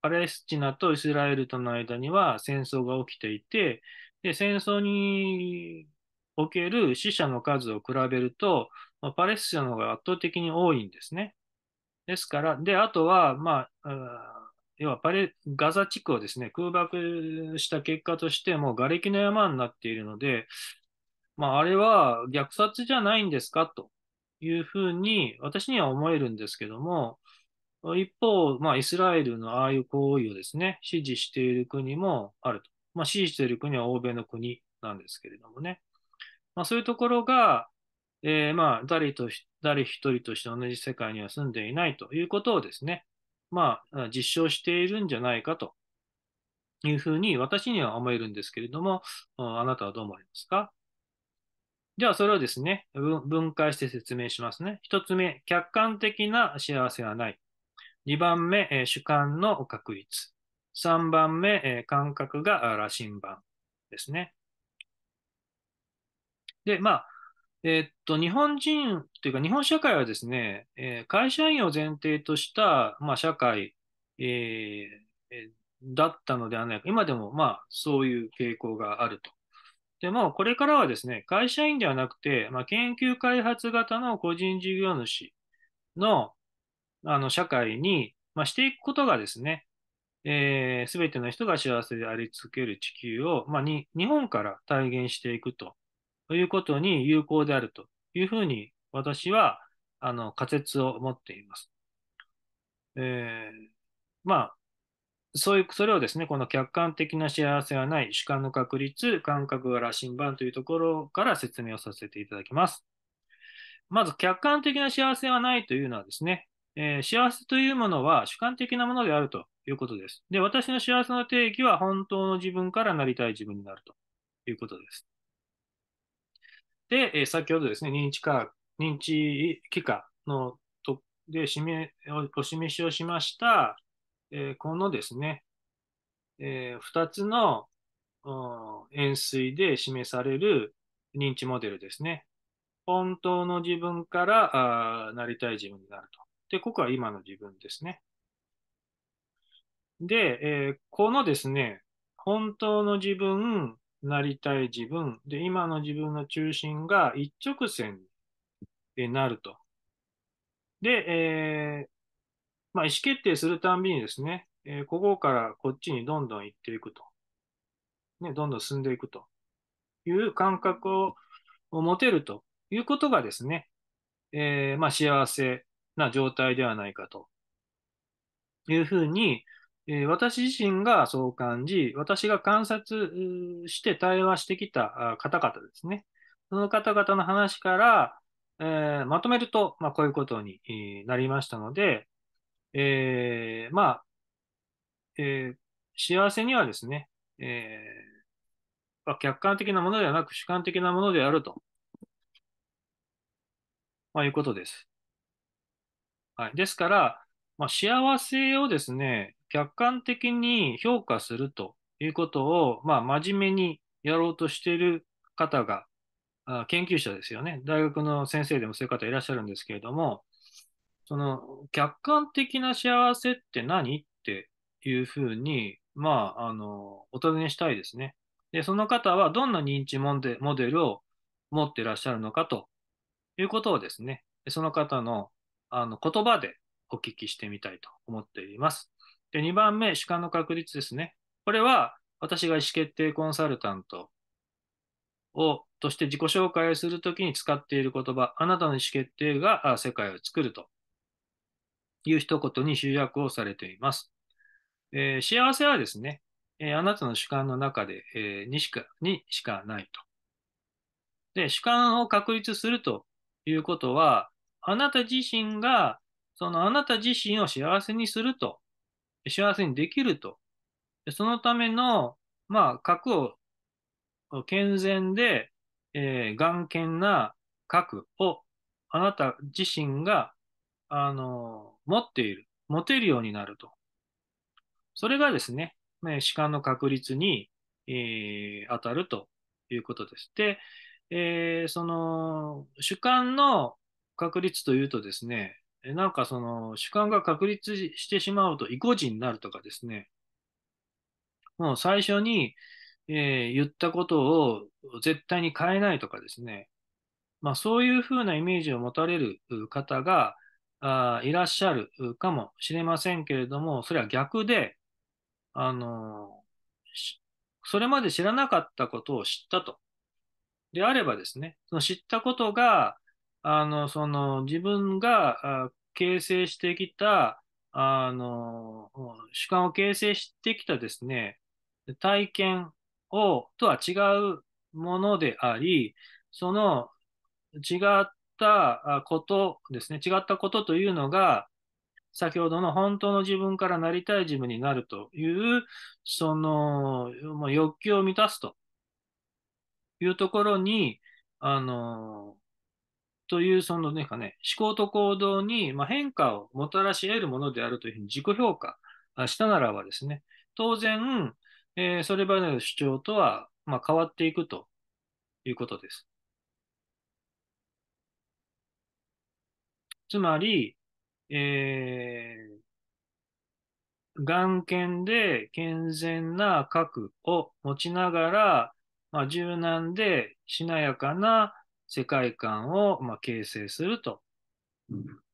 パレスチナとイスラエルとの間には戦争が起きていて、で戦争における死者の数を比べると、まパレスチナの方が圧倒的に多いんですね。ですから、で、あとは、まあ、要はパレガザ地区をですね空爆した結果として、もう瓦礫の山になっているので、まあ、あれは虐殺じゃないんですかというふうに私には思えるんですけども、一方、まあ、イスラエルのああいう行為をですね支持している国もあると、まあ、支持している国は欧米の国なんですけれどもね、まあ、そういうところが、えー、まあ誰と誰一人として同じ世界には住んでいないということをですね、まあ、実証しているんじゃないかというふうに私には思えるんですけれども、あなたはどう思われますかでは、それをですね、分解して説明しますね。一つ目、客観的な幸せはない。二番目、主観の確率。三番目、感覚が羅針盤ですね。で、まあ、えっと、日本人というか、日本社会はですね、えー、会社員を前提とした、まあ、社会、えー、だったのではないか、今でも、まあ、そういう傾向があると。でも、これからはですね、会社員ではなくて、まあ、研究開発型の個人事業主のあの社会に、まあ、していくことがですね、す、えー、べ、ての人が幸せであり続ける地球を、まあ、に日本から体現していくとということに有効であるというふうに私はあの仮説を持っています。えー、まあ、そういう、それをですね、この客観的な幸せはない、主観の確率、感覚が羅針盤というところから説明をさせていただきます。まず、客観的な幸せはないというのはですね、えー、幸せというものは主観的なものであるということです。で、私の幸せの定義は本当の自分からなりたい自分になるということです。で、えー、先ほどですね、認知科学、認知機関のとで示お示しをしました、えー、このですね、えー、2つの円錐で示される認知モデルですね。本当の自分からあなりたい自分になると。で、ここは今の自分ですね。で、えー、このですね、本当の自分、なりたい自分、で、今の自分の中心が一直線になると。で、えー、まあ、意思決定するたんびにですね、えー、ここからこっちにどんどん行っていくと。ね、どんどん進んでいくという感覚を持てるということがですね、えー、まあ、幸せな状態ではないかというふうに、え私自身がそう感じ、私が観察して対話してきた方々ですね。その方々の話から、えー、まとめると、まあ、こういうことになりましたので、えー、まあ、えー、幸せにはですね、えー、客観的なものではなく主観的なものであると、まあ、いうことです。はい、ですから、まあ、幸せをですね、客観的に評価するということを、まあ、真面目にやろうとしている方が、あ研究者ですよね。大学の先生でもそういう方いらっしゃるんですけれども、その客観的な幸せって何っていうふうに、まあ、あの、お尋ねしたいですね。で、その方はどんな認知モデモデルを持っていらっしゃるのかということをですね、その方のあの言葉でお聞きしてみたいと思っています。で、2番目、主観の確率ですね。これは、私が意思決定コンサルタントを、として自己紹介をするときに使っている言葉、あなたの意思決定が世界を作るという一言に集約をされています。えー、幸せはですね、えー、あなたの主観の中で、えー、にしか、にしかないと。で、主観を確立するということは、あなた自身が、そのあなた自身を幸せにすると幸せにできると。そのための、まあ、核を、健全で、えー、眼健な核を、あなた自身が、あのー、持っている。持てるようになると。それがですね、ね主観の確率に、えー、当たるということです。で、えー、その主観の確率というとですね、なんかその主観が確立してしまうと意固地になるとかですね、もう最初に、えー、言ったことを絶対に変えないとかですね、まあ、そういうふうなイメージを持たれる方があいらっしゃるかもしれませんけれども、それは逆で、あのー、それまで知らなかったことを知ったと。であればですね、その知ったことが、あの、その、自分が形成してきた、あの、主観を形成してきたですね、体験を、とは違うものであり、その違ったことですね、違ったことというのが、先ほどの本当の自分からなりたい自分になるという、その、欲求を満たすというところに、あの、というそのねかね思考と行動に、ま変化をもたらし得るものであるというふうに自己評価したならばですね、当然、えそれまでの主張とは、ま変わっていくということです。つまり、えー、眼見で健全な核を持ちながら、まあ、柔軟でしなやかな世界観をま形成すると。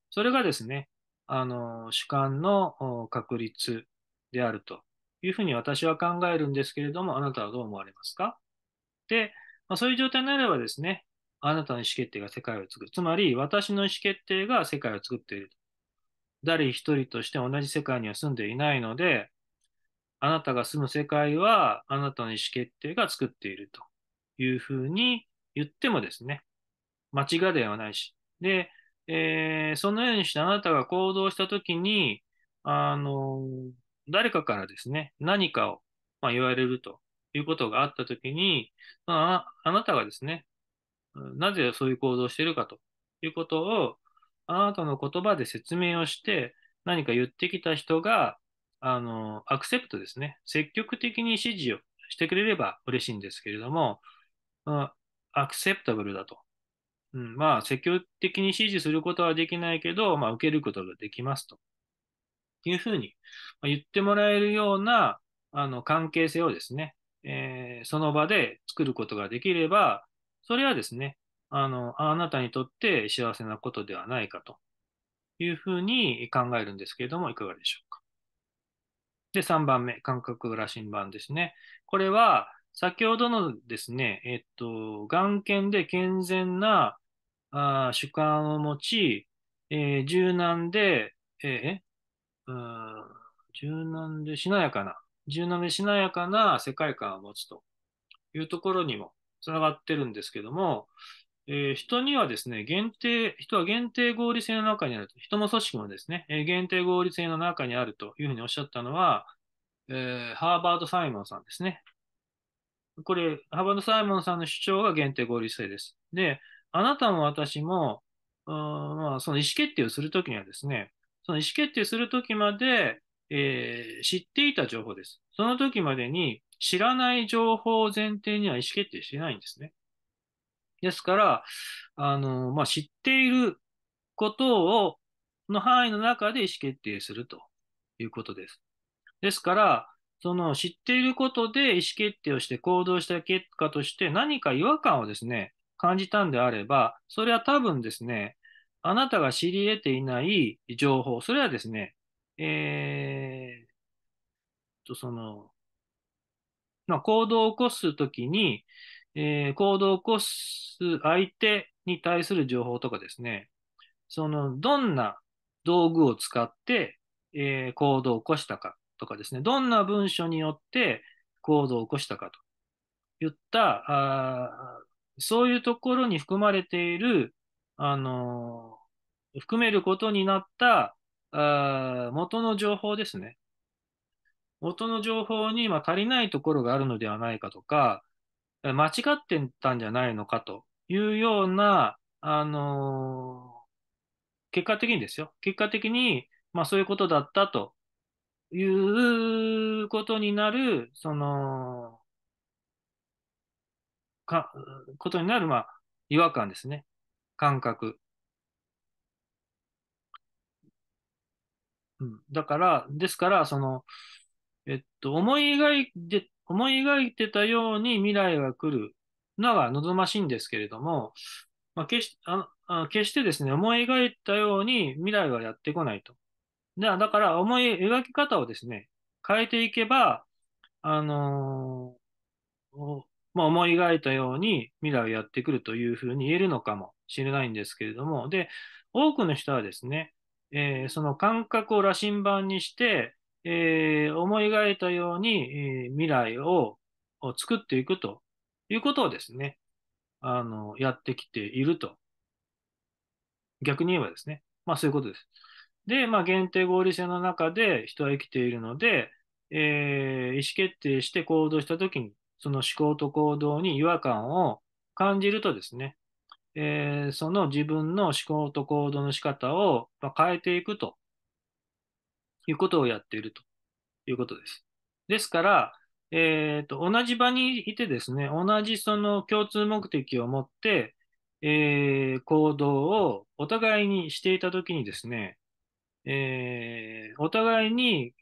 それがですね、あの、主観の確立であるというふうに私は考えるんですけれども、あなたはどう思われますかで、まあ、そういう状態になればですね、あなたの意思決定が世界を作る。つまり、私の意思決定が世界を作っている。誰一人として同じ世界には住んでいないので、あなたが住む世界は、あなたの意思決定が作っているというふうに言ってもですね、間違いではないし。で、えー、そのようにしてあなたが行動したときに、あの、誰かからですね、何かを、まあ、言われるということがあったときにあ、あなたがですね、なぜそういう行動をしているかということを、あなたの言葉で説明をして、何か言ってきた人が、あの、アクセプトですね、積極的に指示をしてくれれば嬉しいんですけれども、アクセプタブルだと。うん、まあ、積極的に支持することはできないけど、まあ、受けることができますと。いうふうに言ってもらえるような、あの、関係性をですね、えー、その場で作ることができれば、それはですね、あの、あなたにとって幸せなことではないかというふうに考えるんですけれども、いかがでしょうか。で、3番目、感覚羅針盤ですね。これは、先ほどのですね、えっと、眼検で健全なあ主観を持ち、えー、柔軟で、えー、うん柔軟でしなやかな、柔軟でしなやかな世界観を持つというところにもつながってるんですけども、えー、人にはですね、限定、人は限定合理性の中にあると、人も組織もですね、えー、限定合理性の中にあるというふうにおっしゃったのは、えー、ハーバード・サイモンさんですね。これ、ハバド・サイモンさんの主張が限定合理性です。で、あなたも私も、うんまあ、その意思決定をするときにはですね、その意思決定するときまで、えー、知っていた情報です。その時までに知らない情報を前提には意思決定してないんですね。ですから、あのまあ、知っていることを、の範囲の中で意思決定するということです。ですから、その知っていることで意思決定をして行動した結果として何か違和感をですね、感じたんであれば、それは多分ですね、あなたが知り得ていない情報、それはですね、えー、と、その、まあ、行動を起こすときに、えー、行動を起こす相手に対する情報とかですね、その、どんな道具を使って、えー、行動を起こしたか。とかですね、どんな文書によって行動を起こしたかといったあそういうところに含まれている、あのー、含めることになったあ元の情報ですね。元の情報にま足りないところがあるのではないかとか、間違ってたんじゃないのかというような、あのー、結果的にですよ。結果的に、まあそういうことだったということになる、その、か、ことになる、まあ、違和感ですね。感覚。うん、だから、ですから、その、えっと、思い描いて、思い描いてたように未来が来るのが望ましいんですけれども、まあ、決しあ決してですね、思い描いたように未来はやってこないと。だだから思い描き方をですね、変えていけば、あのー、まあ、思い描いたように未来をやってくるというふうに言えるのかもしれないんですけれども、で、多くの人はですね、えー、その感覚を羅針盤にして、えー、思い描いたように、えー、未来を作っていくということをですね、あの、やってきていると。逆に言えばですね。まあそういうことです。で、まあ、限定合理性の中で人は生きているので、えー、意思決定して行動したときに、その思考と行動に違和感を感じるとですね、えー、その自分の思考と行動の仕方を変えていくということをやっているということです。ですから、えーと、同じ場にいてですね、同じその共通目的を持って、えー、行動をお互いにしていたときにですね、えー、お互いに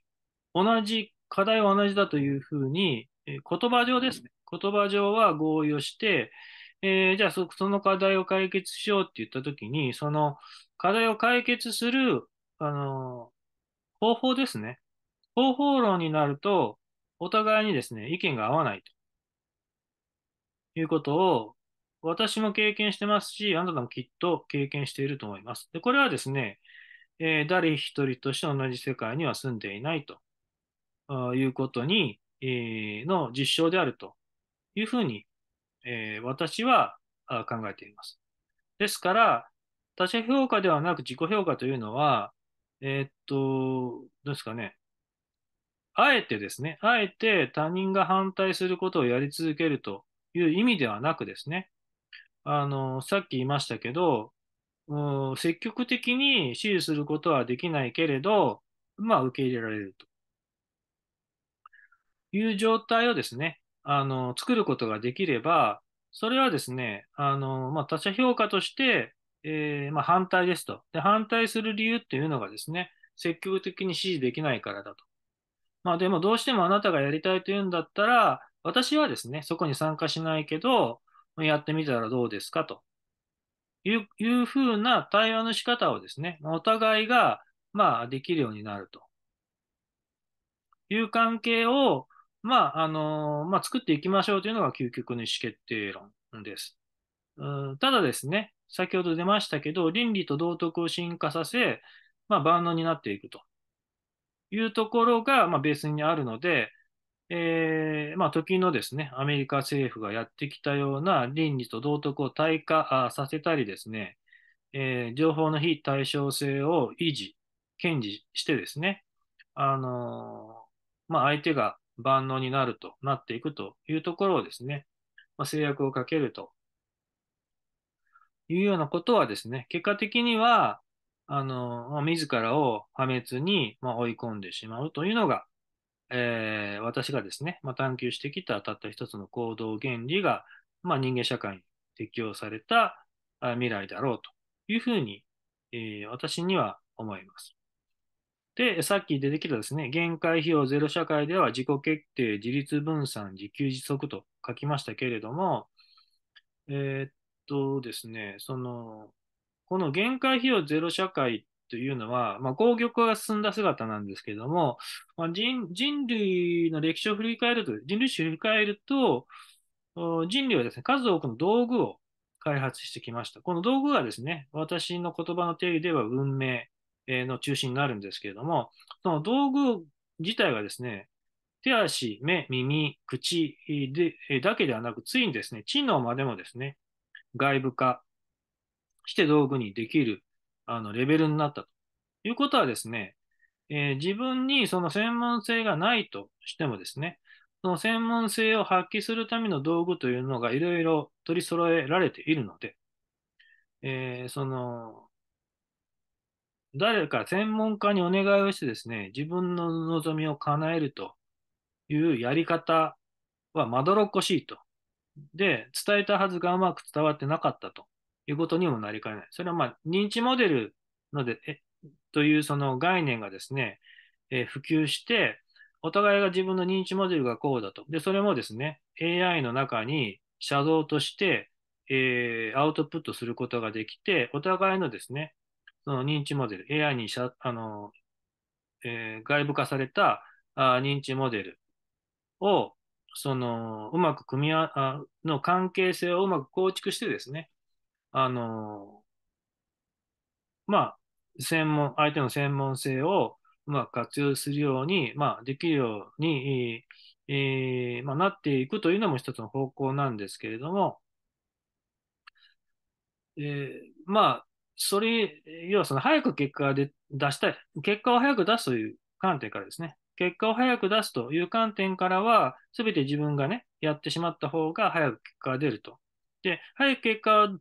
同じ、課題は同じだというふうに、えー、言葉上ですね。言葉上は合意をして、えー、じゃあその課題を解決しようって言ったときに、その課題を解決する、あのー、方法ですね。方法論になると、お互いにですね、意見が合わないということを、私も経験してますし、あなたもきっと経験していると思います。で、これはですね、えー、誰一人として同じ世界には住んでいないということに、えー、の実証であるというふうに、えー、私は考えています。ですから、他者評価ではなく自己評価というのは、えー、っと、どうですかね。あえてですね、あえて他人が反対することをやり続けるという意味ではなくですね、あの、さっき言いましたけど、う積極的に支持することはできないけれど、まあ、受け入れられるという状態をですね、あの、作ることができれば、それはですね、あの、まあ、他者評価として、えー、まあ、反対ですと。で、反対する理由っていうのがですね、積極的に支持できないからだと。まあ、でもどうしてもあなたがやりたいというんだったら、私はですね、そこに参加しないけど、やってみたらどうですかと。いういうふうな対話の仕方をですね、お互いが、まあ、できるようになるという関係を、まあ、あの、まあ、作っていきましょうというのが究極の意思決定論です。うん、ただですね、先ほど出ましたけど、倫理と道徳を進化させ、まあ、万能になっていくというところが、まあ、ベースにあるので、えー、まあ、時のですね、アメリカ政府がやってきたような倫理と道徳を対価させたりですね、えー、情報の非対称性を維持、堅持してですね、あのー、まあ、相手が万能になるとなっていくというところをですね、まあ、制約をかけるというようなことはですね、結果的には、あの、自らを破滅に追い込んでしまうというのが、えー、私がですね、まあ、探求してきたたった一つの行動原理が、まあ、人間社会に適用された未来だろうというふうに、えー、私には思います。で、さっき出てきたですね、限界費用ゼロ社会では自己決定、自立分散、自給自足と書きましたけれども、えー、っとですね、その、この限界費用ゼロ社会っというのは、まあ、攻玉が進んだ姿なんですけども、まあ、人人類の歴史を振り返ると、人類史を振り返ると、人類はですね、数多くの道具を開発してきました。この道具がですね、私の言葉の定義では運命の中心になるんですけれども、その道具自体がですね、手足、目、耳、口でだけではなく、ついにですね、知能までもですね、外部化して道具にできるあのレベルになったということはですね、えー、自分にその専門性がないとしてもですね、その専門性を発揮するための道具というのがいろいろ取り揃えられているので、えー、その、誰か専門家にお願いをしてですね、自分の望みを叶えるというやり方はまどろっこしいと。で、伝えたはずがうまく伝わってなかったということにもなりかねない。それはまあ認知モデルのでえというその概念がですね、えー、普及して、お互いが自分の認知モデルがこうだと。で、それもですね、AI の中にシャドウとして、えー、アウトプットすることができて、お互いのですね、その認知モデル、AI にしゃあの、えー、外部化されたあ認知モデルを、その、うまく組み合わ、の関係性をうまく構築してですね、あの、まあ、専門、相手の専門性をうまく活用するように、まあ、できるように、えー、まあ、なっていくというのも一つの方向なんですけれども、えー、まあ、それ、要はその早く結果で出したい、結果を早く出すという観点からですね、結果を早く出すという観点からは、すべて自分がね、やってしまった方が早く結果が出るとで、早く結果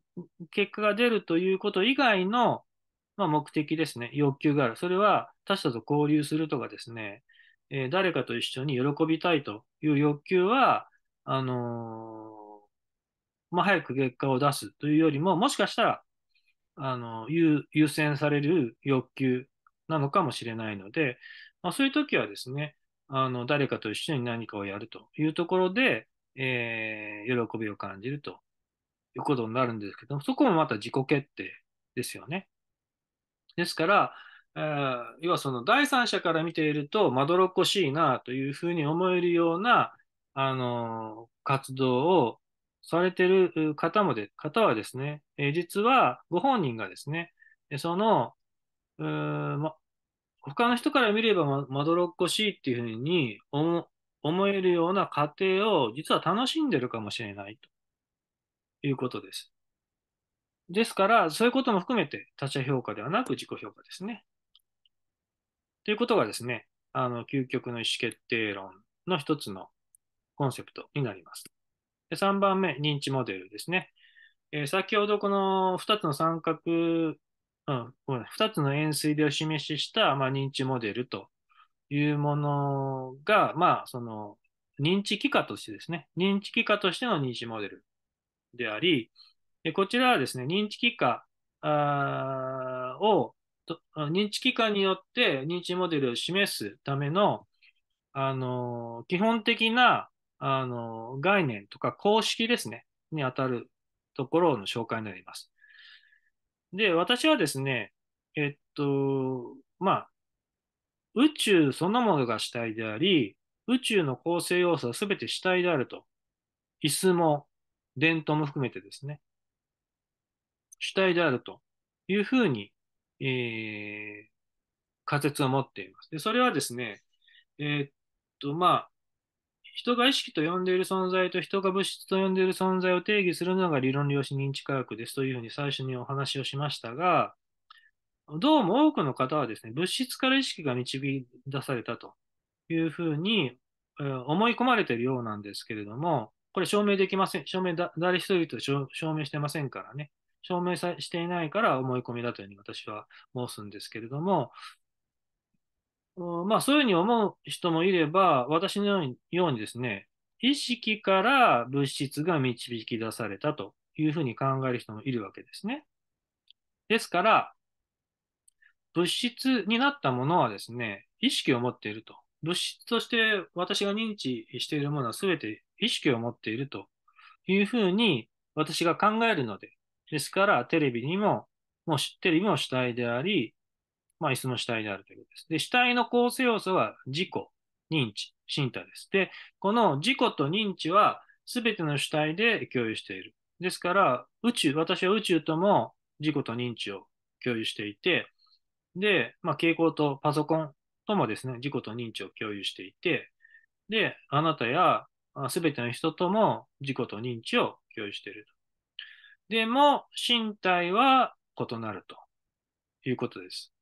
結果が出るということ以外の、まあ、目的ですね、要求がある。それは他者と交流するとかですね、えー、誰かと一緒に喜びたいという欲求は、あのー、まあ、早く結果を出すというよりも、もしかしたら、あの優先される欲求なのかもしれないので、まあ、そういう時はですね、あの誰かと一緒に何かをやるというところで、えー、喜びを感じるということになるんですけど、そこもまた自己決定ですよね。ですから、えー、要はその第三者から見ていると、まどろっこしいなというふうに思えるような、あのー、活動をされてる方もで、方はですね、えー、実はご本人がですね、その、うーま、他の人から見ればままどろっこしいっていうふうに思えるような過程を実は楽しんでるかもしれないと。いうことです。ですから、そういうことも含めて他者評価ではなく自己評価ですね。ということがですね、あの、究極の意思決定論の一つのコンセプトになります。で3番目、認知モデルですね。えー、先ほどこの2つの三角、うん、ごめん2つの円錐でお示しした、まあ、認知モデルというものが、まあ、その認知機化としてですね、認知機化としての認知モデルであり、こちらはですね、認知機関を、認知機関によって認知モデルを示すための、あの、基本的な、あの、概念とか公式ですね、にあたるところの紹介になります。で、私はですね、えっと、まあ、宇宙そのものが主体であり、宇宙の構成要素はすべて主体であると。椅子も、伝統も含めてですね、主体であるというふうに、えー、仮説を持っています。で、それはですね、えー、っと、まあ、人が意識と呼んでいる存在と人が物質と呼んでいる存在を定義するのが理論量子認知科学ですというふうに最初にお話をしましたが、どうも多くの方はですね、物質から意識が導き出されたというふうに思い込まれているようなんですけれども、これ証明できません。証明だ、誰一人と証明してませんからね。証明さしていないから思い込みだというふうに私は申すんですけれども、まあそういうふうに思う人もいれば、私のようにですね、意識から物質が導き出されたというふうに考える人もいるわけですね。ですから、物質になったものはですね、意識を持っていると。物質として私が認知しているものは全て意識を持っているというふうに私が考えるので、ですからテレビにも、もうテレビも主体であり、まあ椅子も主体であるということです。で、主体の構成要素は自己、認知、身体です。で、この自己と認知は全ての主体で共有している。ですから、宇宙、私は宇宙とも自己と認知を共有していて、で、まあ、傾向とパソコンともですね、自己と認知を共有していて、で、あなたやすべての人とも自己と認知を共有していると。でも、身体は異なるということです。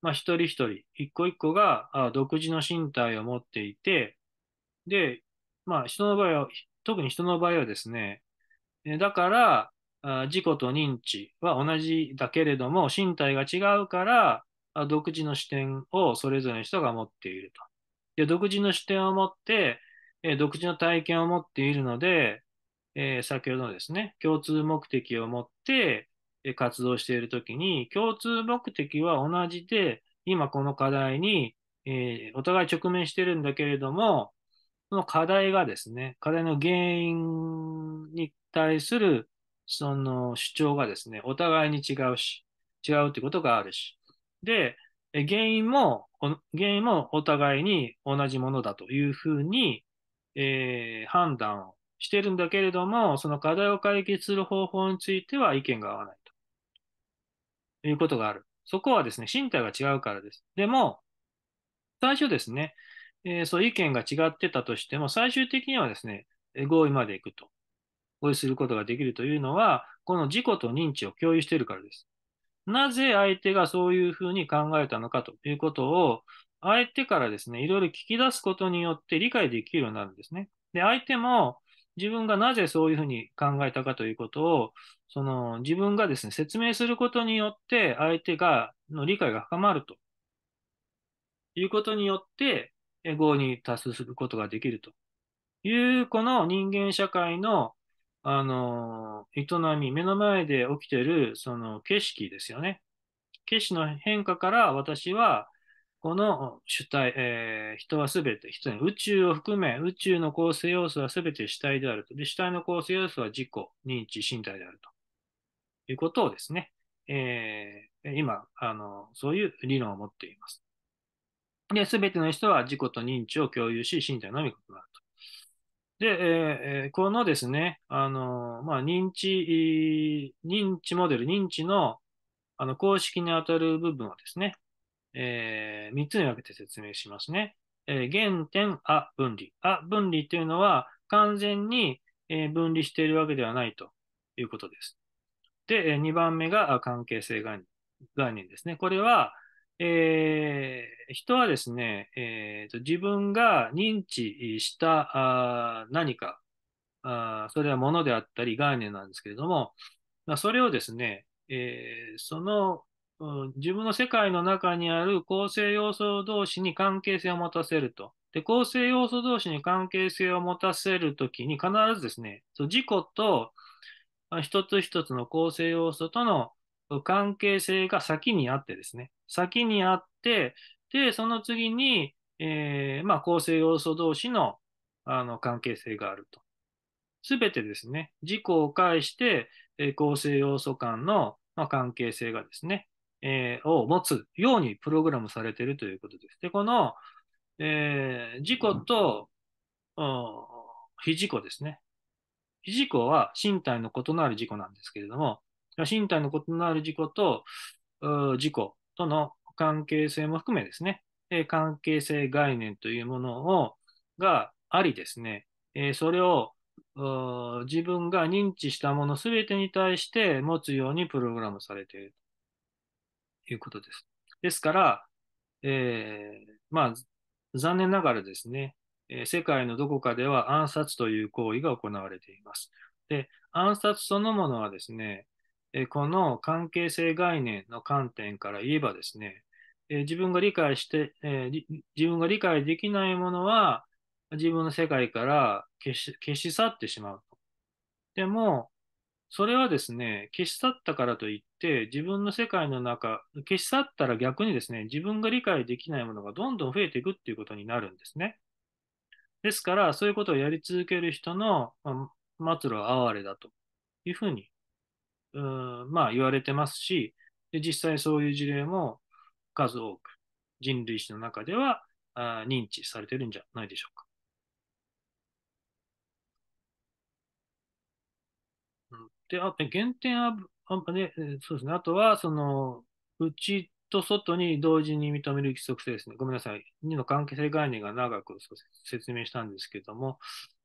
まあ、一人一人、一個一個が独自の身体を持っていて、で、まあ、人の場合は、特に人の場合はですね、だから、自己と認知は同じだけれども、身体が違うから、独自の視点をそれぞれの人が持っていると。で独自の視点を持って、え独自の体験を持っているので、え先ほどのですね、共通目的を持って、え活動しているときに、共通目的は同じで、今この課題に、えお互い直面してるんだけれども、その課題がですね、課題の原因に対するその主張がですね、お互いに違うし、違うってことがあるし。で、原因も、原因もお互いに同じものだというふうにえー、判断をしてるんだけれども、その課題を解決する方法については意見が合わないということがある。そこはですね、身体が違うからです。でも、最初ですね、えー、そう意見が違ってたとしても、最終的にはですね、合意まで行くと。合意することができるというのは、この自己と認知を共有しているからです。なぜ相手がそういうふうに考えたのかということを、相手からですね、いろいろ聞き出すことによって理解できるようになるんですね。で、相手も自分がなぜそういうふうに考えたかということを、その自分がですね、説明することによって相手が、の理解が深まると。いうことによって、合に達することができるという、この人間社会の、あの、営み、目の前で起きてる、その景色ですよね。景色の変化から私はこの主体、えー、人はすべて、人宇宙を含め、宇宙の構成要素はすべて主体であると。で、主体の構成要素は自己、認知、身体であるということをですね、えー、今あの、そういう理論を持っています。で、すべての人は自己と認知を共有し、身体のみ異なると。で、えー、このですね、あの、まあ、認知、認知モデル、認知のあの公式に当たる部分をですね、えー、3つに分けて説明しますね。えー、原点、あ、分離。あ、分離というのは完全に、分離しているわけではないということです。で、2番目が関係性概念ですね。これは、えー、人はですね、えーと、自分が認知したあ何かあ、それはものであったり概念なんですけれども、まあ、それをですね、えー、その自分の世界の中にある構成要素同士に関係性を持たせると。で、構成要素同士に関係性を持たせるときに必ずですね、その自己と一つ一つの構成要素との関係性が先にあってですね、先にあって、で、その次に、えー、まあ、構成要素同士のあの関係性があると。すべてですね、自己を介して、え構成要素間の、まあ、関係性がですね、えー、を持つようにプログラムされているということです。で、この、えー、事故と、非事故ですね。非事故は身体の異なる事故なんですけれども、身体の異なる事故と、事故との関係性も含めですね、え関係性概念というものを、がありですね、えそれを自分が認知したものすべてに対して持つようにプログラムされている。いうことです。ですから、えー、まあ、残念ながらですね、え世界のどこかでは暗殺という行為が行われています。で、暗殺そのものはですね、えこの関係性概念の観点から言えばですね、え自分が理解して、え自分が理解できないものは自分の世界から消し去ってしまうと。でも、それはですね、消し去ったからといって、自分の世界の中、消し去ったら逆にですね、自分が理解できないものがどんどん増えていくっていうことになるんですね。ですから、そういうことをやり続ける人の、ま末路は哀れだというふうに、うん、まあ言われてますし、で実際そういう事例も数多く人類史の中ではあ認知されてるんじゃないでしょうか。で、あ原点あ、あね、そうですね。あとは、その、内と外に同時に認める規則性ですね。ごめんなさい。2の関係性概念が長く説明したんですけども。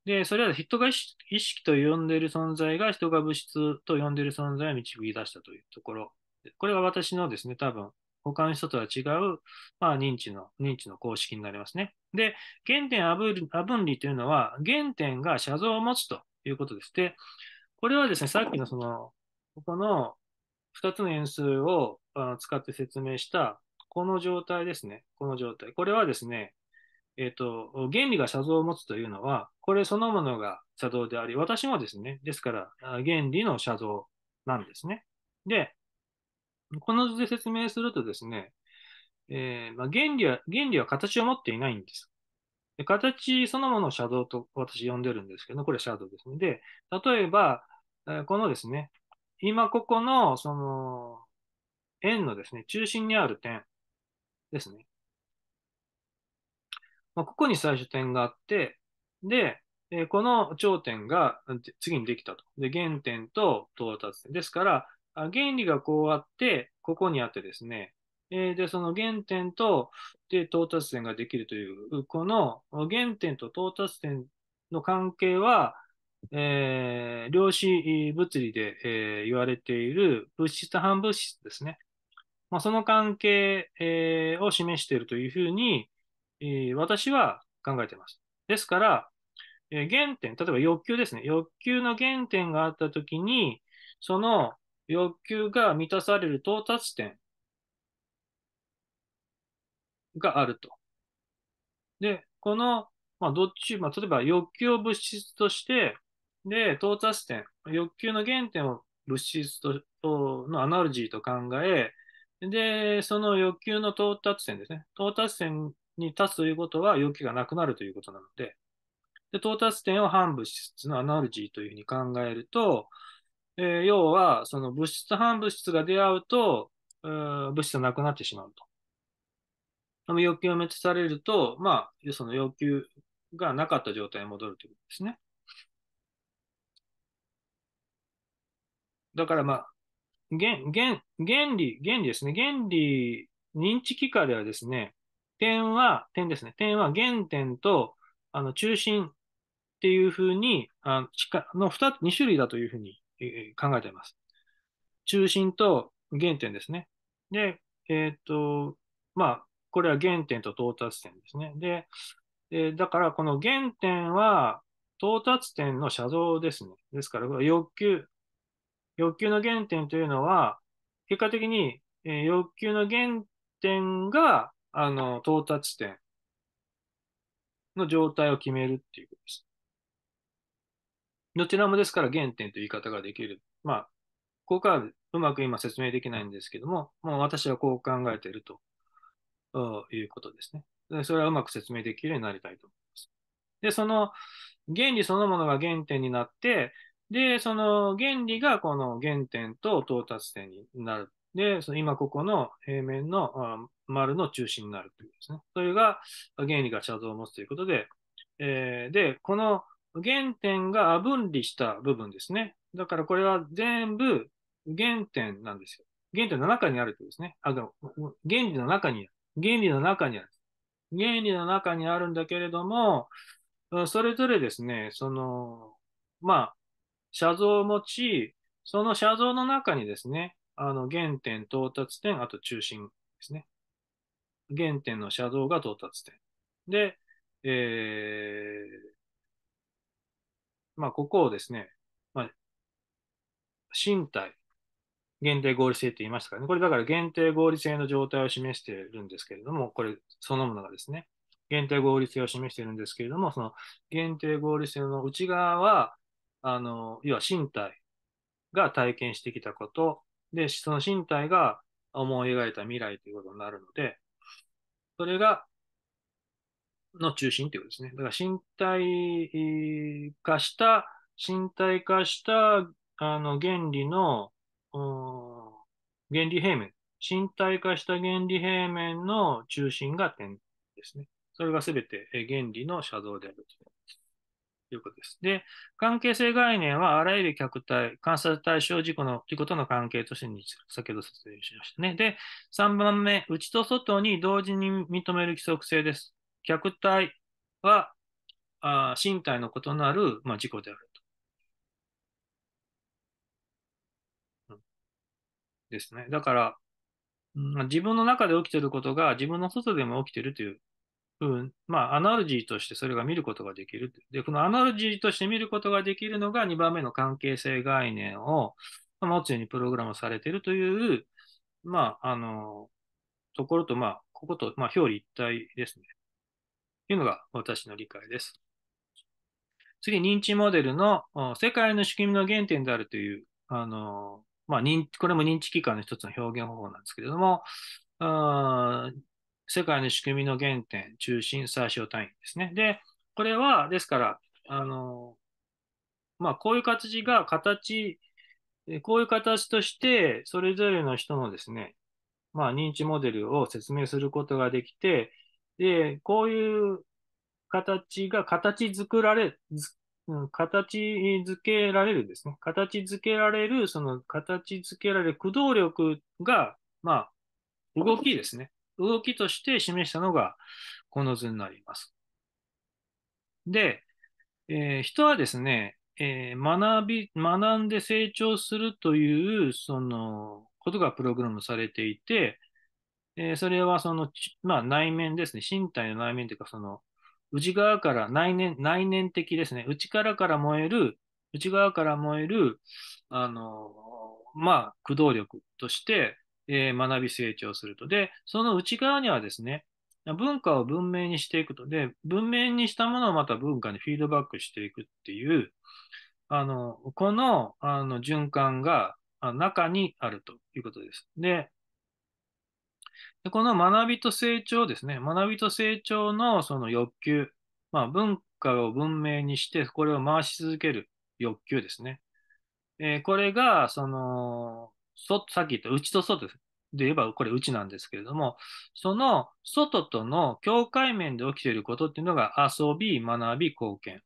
で、それは人が意識と呼んでいる存在が人が物質と呼んでいる存在を導き出したというところ。これが私のですね、多分、他の人とは違う、まあ、認知の、認知の公式になりますね。で、原点ああぶ、ア分離というのは、原点が写像を持つということです。で、これはですね、さっきのその、ここの2つの変数をあ使って説明した、この状態ですね。この状態。これはですね、えっ、ー、と、原理が作動を持つというのは、これそのものが作動であり、私もですね、ですから、原理の作動なんですね。で、この図で説明するとですね、えー、まあ、原理は、原理は形を持っていないんです。で形そのものをシャドウと私呼んでるんですけど、これシャドウですね。で、例えば、このですね、今ここの、その、円のですね、中心にある点ですね。まあ、ここに最初点があって、で、えこの頂点が次にできたと。で、原点と到達点。ですから、原理がこうあって、ここにあってですね、えで、その原点とで到達点ができるという、この原点と到達点の関係は、えー、量子物理で、えー、言われている物質反物質ですね。まあ、その関係、えー、を示しているというふうに、え私は考えています。ですから、え原点、例えば欲求ですね。欲求の原点があったときに、その欲求が満たされる到達点があると。で、この、まあ、どっち、まあ、例えば欲求を物質として、で、到達点、欲求の原点を物質とのアナロジーと考え、で、その欲求の到達点ですね。到達点に立つということは欲求がなくなるということなので、で到達点を反物質のアナロジーというふうに考えると、えー、要はその物質と反物質が出会うと、えー、物質がなくなってしまうと。その欲求を満たされると、まあ、その欲求がなかった状態に戻るということですね。だからまあ、原、原、原理、原理ですね。原理、認知機械ではですね、点は、点ですね。点は原点と、あの、中心っていうふうに、あの、の二、二種類だというふうに、えー、考えています。中心と原点ですね。で、えー、っと、まあ、これは原点と到達点ですね。で、えー、だからこの原点は、到達点の写像ですね。ですから、欲求、欲求の原点というのは、結果的に、えー、欲求の原点が、あの、到達点の状態を決めるっていうことです。どちらもですから原点という言い方ができる。まあ、ここからうまく今説明できないんですけども、もう私はこう考えているということですね。それはうまく説明できるようになりたいと思います。で、その原理そのものが原点になって、で、その原理がこの原点と到達点になる。で、その今ここの平面の丸の中心になるというですね。それが原理が写像を持つということで、えー、で、この原点が分離した部分ですね。だからこれは全部原点なんですよ。原点の中にあるとですね。あ、で原理の中にある。原理の中にある。原理の中にあるんだけれども、それぞれですね、その、まあ、写像を持ち、その写像の中にですね、あの原点、到達点、あと中心ですね。原点の写像が到達点。で、えー、まあ、ここをですね、まあ、身体、限定合理性って言いましたからね。これだから限定合理性の状態を示しているんですけれども、これそのものがですね、限定合理性を示しているんですけれども、その限定合理性の内側は、あの、要は身体が体験してきたこと、で、その身体が思い描いた未来ということになるので、それが、の中心ということですね。だから身体化した、身体化した、あの、原理の、原理平面。身体化した原理平面の中心が点ですね。それが全て原理の写像であると。いうことですで、関係性概念はあらゆる客体、観察対象事故のということの関係として認識、先ほど説明しましたね。で、3番目、内と外に同時に認める規則性です。客体はあ身体の異なる、まあ、事故であると、うん。ですね。だから、うん、自分の中で起きていることが自分の外でも起きているといううん、まあ、アナロジーとしてそれが見ることができる。で、このアナロジーとして見ることができるのが2番目の関係性概念を持つようにプログラムされているという、まあ、あの、ところと、まあ、ここと、まあ、表裏一体ですね。というのが私の理解です。次、認知モデルの世界の仕組みの原点であるという、あの、まあ、これも認知機関の一つの表現方法なんですけれども、世界の仕組みの原点、中心、最小単位ですね。で、これは、ですから、あの、まあ、こういう形が形、こういう形として、それぞれの人のですね、まあ、認知モデルを説明することができて、で、こういう形が形作られ、形付けられるですね。形付けられる、その形付けられる駆動力が、まあ、動きですね。動きとして示したのが、この図になります。で、えー、人はですね、えー、学び、学んで成長するという、その、ことがプログラムされていて、えー、それはその、まあ、内面ですね、身体の内面というか、その、内側から内面、内面的ですね、内からから燃える、内側から燃える、あの、まあ、駆動力として、え学び成長すると。で、その内側にはですね、文化を文明にしていくと。で、文明にしたものをまた文化にフィードバックしていくっていう、あの、この、あの、循環が中にあるということです。で、でこの学びと成長ですね。学びと成長のその欲求。まあ、文化を文明にして、これを回し続ける欲求ですね。えー、これが、その、さっき言った内と外で言えばこれ内なんですけれども、その外との境界面で起きていることっていうのが遊び、学び、貢献っ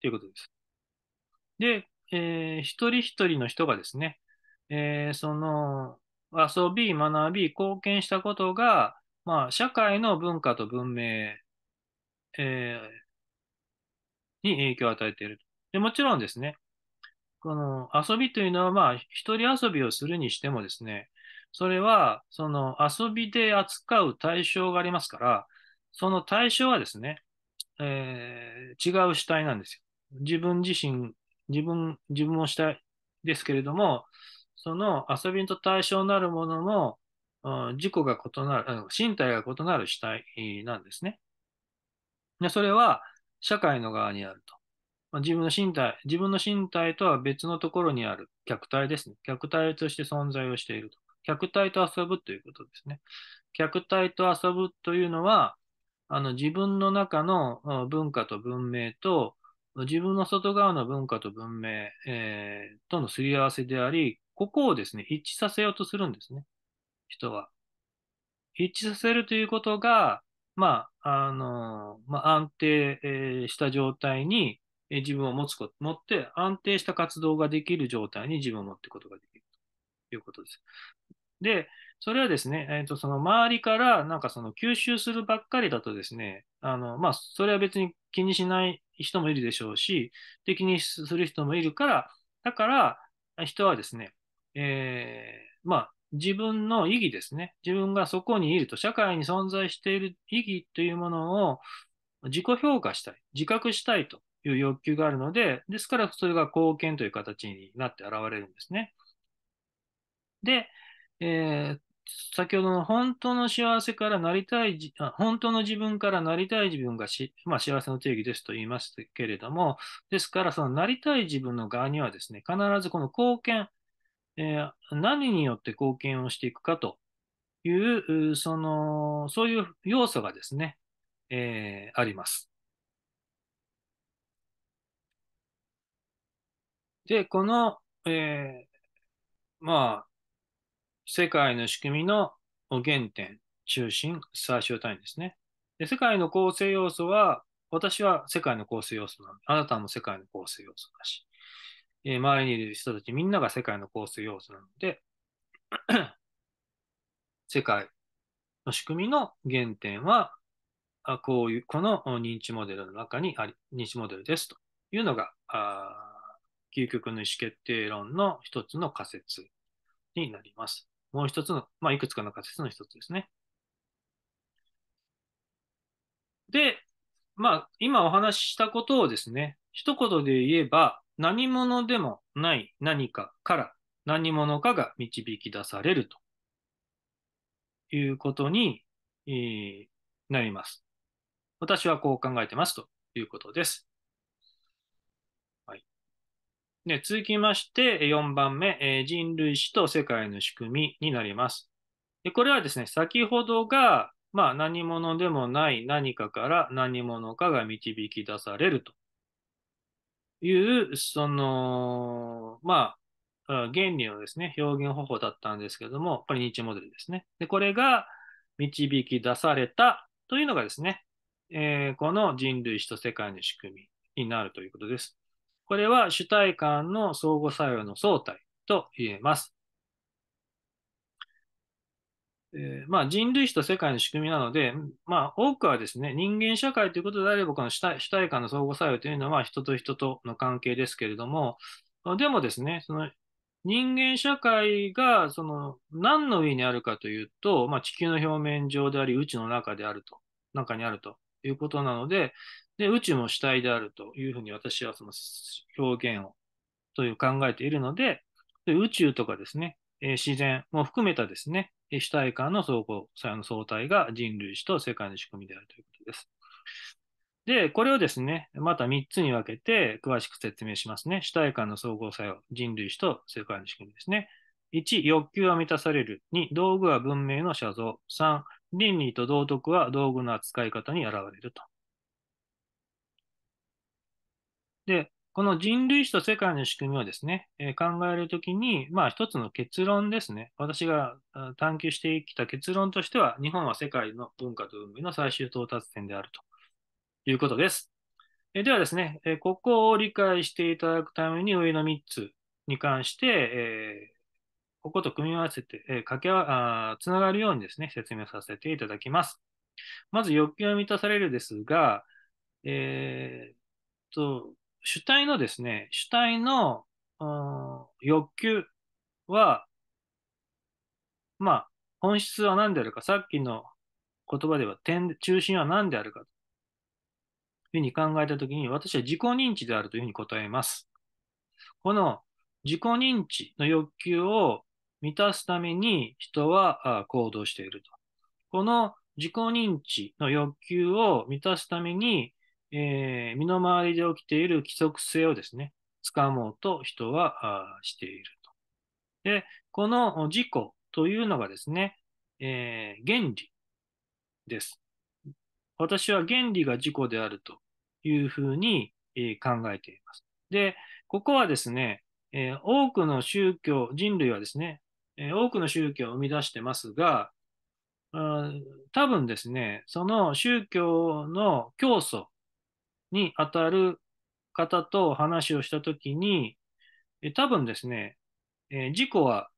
ていうことです。で、えー、一人一人の人がですね、えー、その遊び、学び、貢献したことが、まあ、社会の文化と文明、えー、に影響を与えているで。もちろんですね、この遊びというのは、まあ、一人遊びをするにしてもですね、それは、その遊びで扱う対象がありますから、その対象はですね、えー、違う主体なんですよ。自分自身、自分、自分を主体ですけれども、その遊びと対象なるものも、うん、自己が異なる、身体が異なる主体なんですね。でそれは社会の側にあると。まあ、自分の身体、自分の身体とは別のところにある客体ですね。客体として存在をしていると。客体と遊ぶということですね。客体と遊ぶというのは、あの自分の中の文化と文明と、自分の外側の文化と文明、えー、とのすり合わせであり、ここをですね、一致させようとするんですね。人は。一致させるということが、まあ、あの、まあ、安定、えした状態に自分を持つこと、持って安定した活動ができる状態に自分を持っていくことができるということです。で、それはですね、えー、とその周りからなんかその吸収するばっかりだとですね、あのまあ、それは別に気にしない人もいるでしょうし、で気にする人もいるから、だから人はですね、えー、まあ、自分の意義ですね、自分がそこにいると、社会に存在している意義というものを自己評価したい、自覚したいという欲求があるので、ですからそれが貢献という形になって現れるんですね。で、えー、先ほどの本当の幸せからなりたい、本当の自分からなりたい自分がし、まあ、幸せの定義ですと言いましたけれども、ですからそのなりたい自分の側にはですね、必ずこの貢献、えー、何によって貢献をしていくかという、その、そういう要素がですね、えー、あります。で、この、えー、まあ、世界の仕組みの原点、中心、最終単位ですね。で世界の構成要素は、私は世界の構成要素なので、あなたも世界の構成要素だし、えー、周りにいる人たちみんなが世界の構成要素なので、世界の仕組みの原点は、あこういう、この認知モデルの中にあり、認知モデルですというのが、あ究極の意思決定論の一つの仮説になります。もう一つの、まあ、いくつかの仮説の一つですね。で、まあ、今お話ししたことをですね、一言で言えば、何者でもない何かから何者かが導き出されるということに、えー、なります。私はこう考えてますということです。で続きまして、4番目、えー、人類史と世界の仕組みになります。でこれはですね、先ほどが、まあ、何者でもない何かから何者かが導き出されるという、その、まあ、原理のですね、表現方法だったんですけども、これニーチモデルですね。で、これが導き出されたというのがですね、えー、この人類史と世界の仕組みになるということです。これは主体間の相互作用の相対と言えます。えー、まあ、人類史と世界の仕組みなので、まあ、多くはですね、人間社会ということであれば、この主体主体間の相互作用というのは人と人との関係ですけれども、でもですね、その人間社会がその何の上にあるかというと、まあ、地球の表面上であり、宇宙の中であると、中にあるということなので、で、宇宙も主体であるというふうに私はその表現をという考えているので、で宇宙とかですね、え自然も含めたですね、主体間の相互作用の相対が人類史と世界の仕組みであるということです。で、これをですね、また3つに分けて詳しく説明しますね。主体間の相互作用、人類史と世界の仕組みですね。1、欲求は満たされる。2、道具は文明の写像。3、倫理と道徳は道具の扱い方に現れると。で、この人類史と世界の仕組みをですね、え考えるときに、まあ一つの結論ですね。私が探求してきた結論としては、日本は世界の文化と運命の最終到達点であるということです。えではですね、えここを理解していただくために上の3つに関して、えー、ここと組み合わせて、えー、掛けあ、つながるようにですね、説明させていただきます。まず欲求は満たされるですが、えー、と、主体のですね、主体の、うん、欲求は、まあ、本質は何であるか、さっきの言葉では点、中心は何であるか、というふうに考えたときに、私は自己認知であるというふうに答えます。この自己認知の欲求を満たすために人は行動していると。この自己認知の欲求を満たすためにえー、身の回りで起きている規則性をですね、掴もうと人はしていると。で、この事故というのがですね、えー、原理です。私は原理が事故であるというふうに、えー、考えています。で、ここはですね、えー、多くの宗教、人類はですね、え多くの宗教を生み出してますが、多分ですね、その宗教の教祖に当たる方と話をしたときに、え多分ですね、えー、事故は、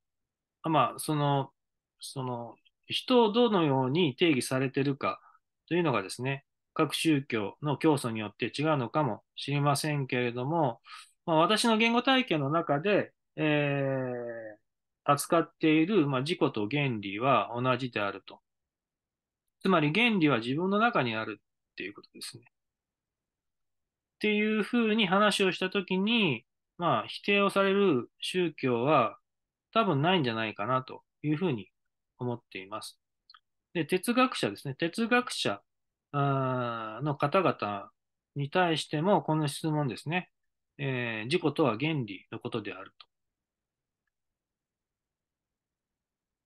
まあ、その、その、人をどのように定義されてるかというのがですね、各宗教の教祖によって違うのかもしれませんけれども、まあ、私の言語体系の中で、えー、扱っている、まあ、自己と原理は同じであると。つまり原理は自分の中にあるっていうことですね。っていうふうに話をしたときに、まあ、否定をされる宗教は多分ないんじゃないかなというふうに思っています。で、哲学者ですね。哲学者の方々に対しても、この質問ですね。えー、自己とは原理のことである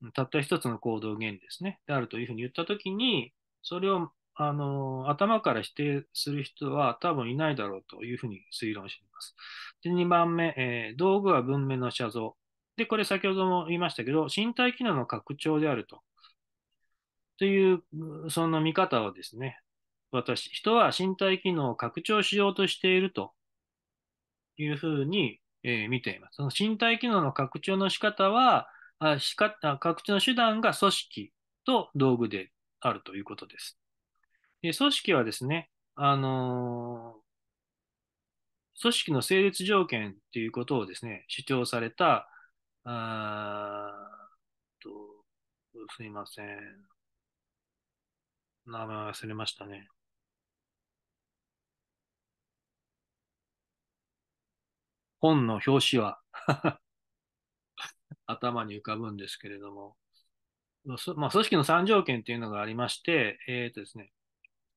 と。たった一つの行動原理ですね。であるというふうに言ったときに、それをあの、頭から否定する人は多分いないだろうというふうに推論しています。で、2番目、えー、道具は文明の写像。で、これ先ほども言いましたけど、身体機能の拡張であると。という、その見方をですね、私、人は身体機能を拡張しようとしているというふうに、えー、見ています。その身体機能の拡張の仕方は、あしか拡張の手段が組織と道具であるということです。組織はですね、あのー、組織の成立条件ということをですね、主張された、あと、すいません。名前忘れましたね。本の表紙は 頭に浮かぶんですけれども、まあ、組織の3条件というのがありまして、えっ、ー、とですね、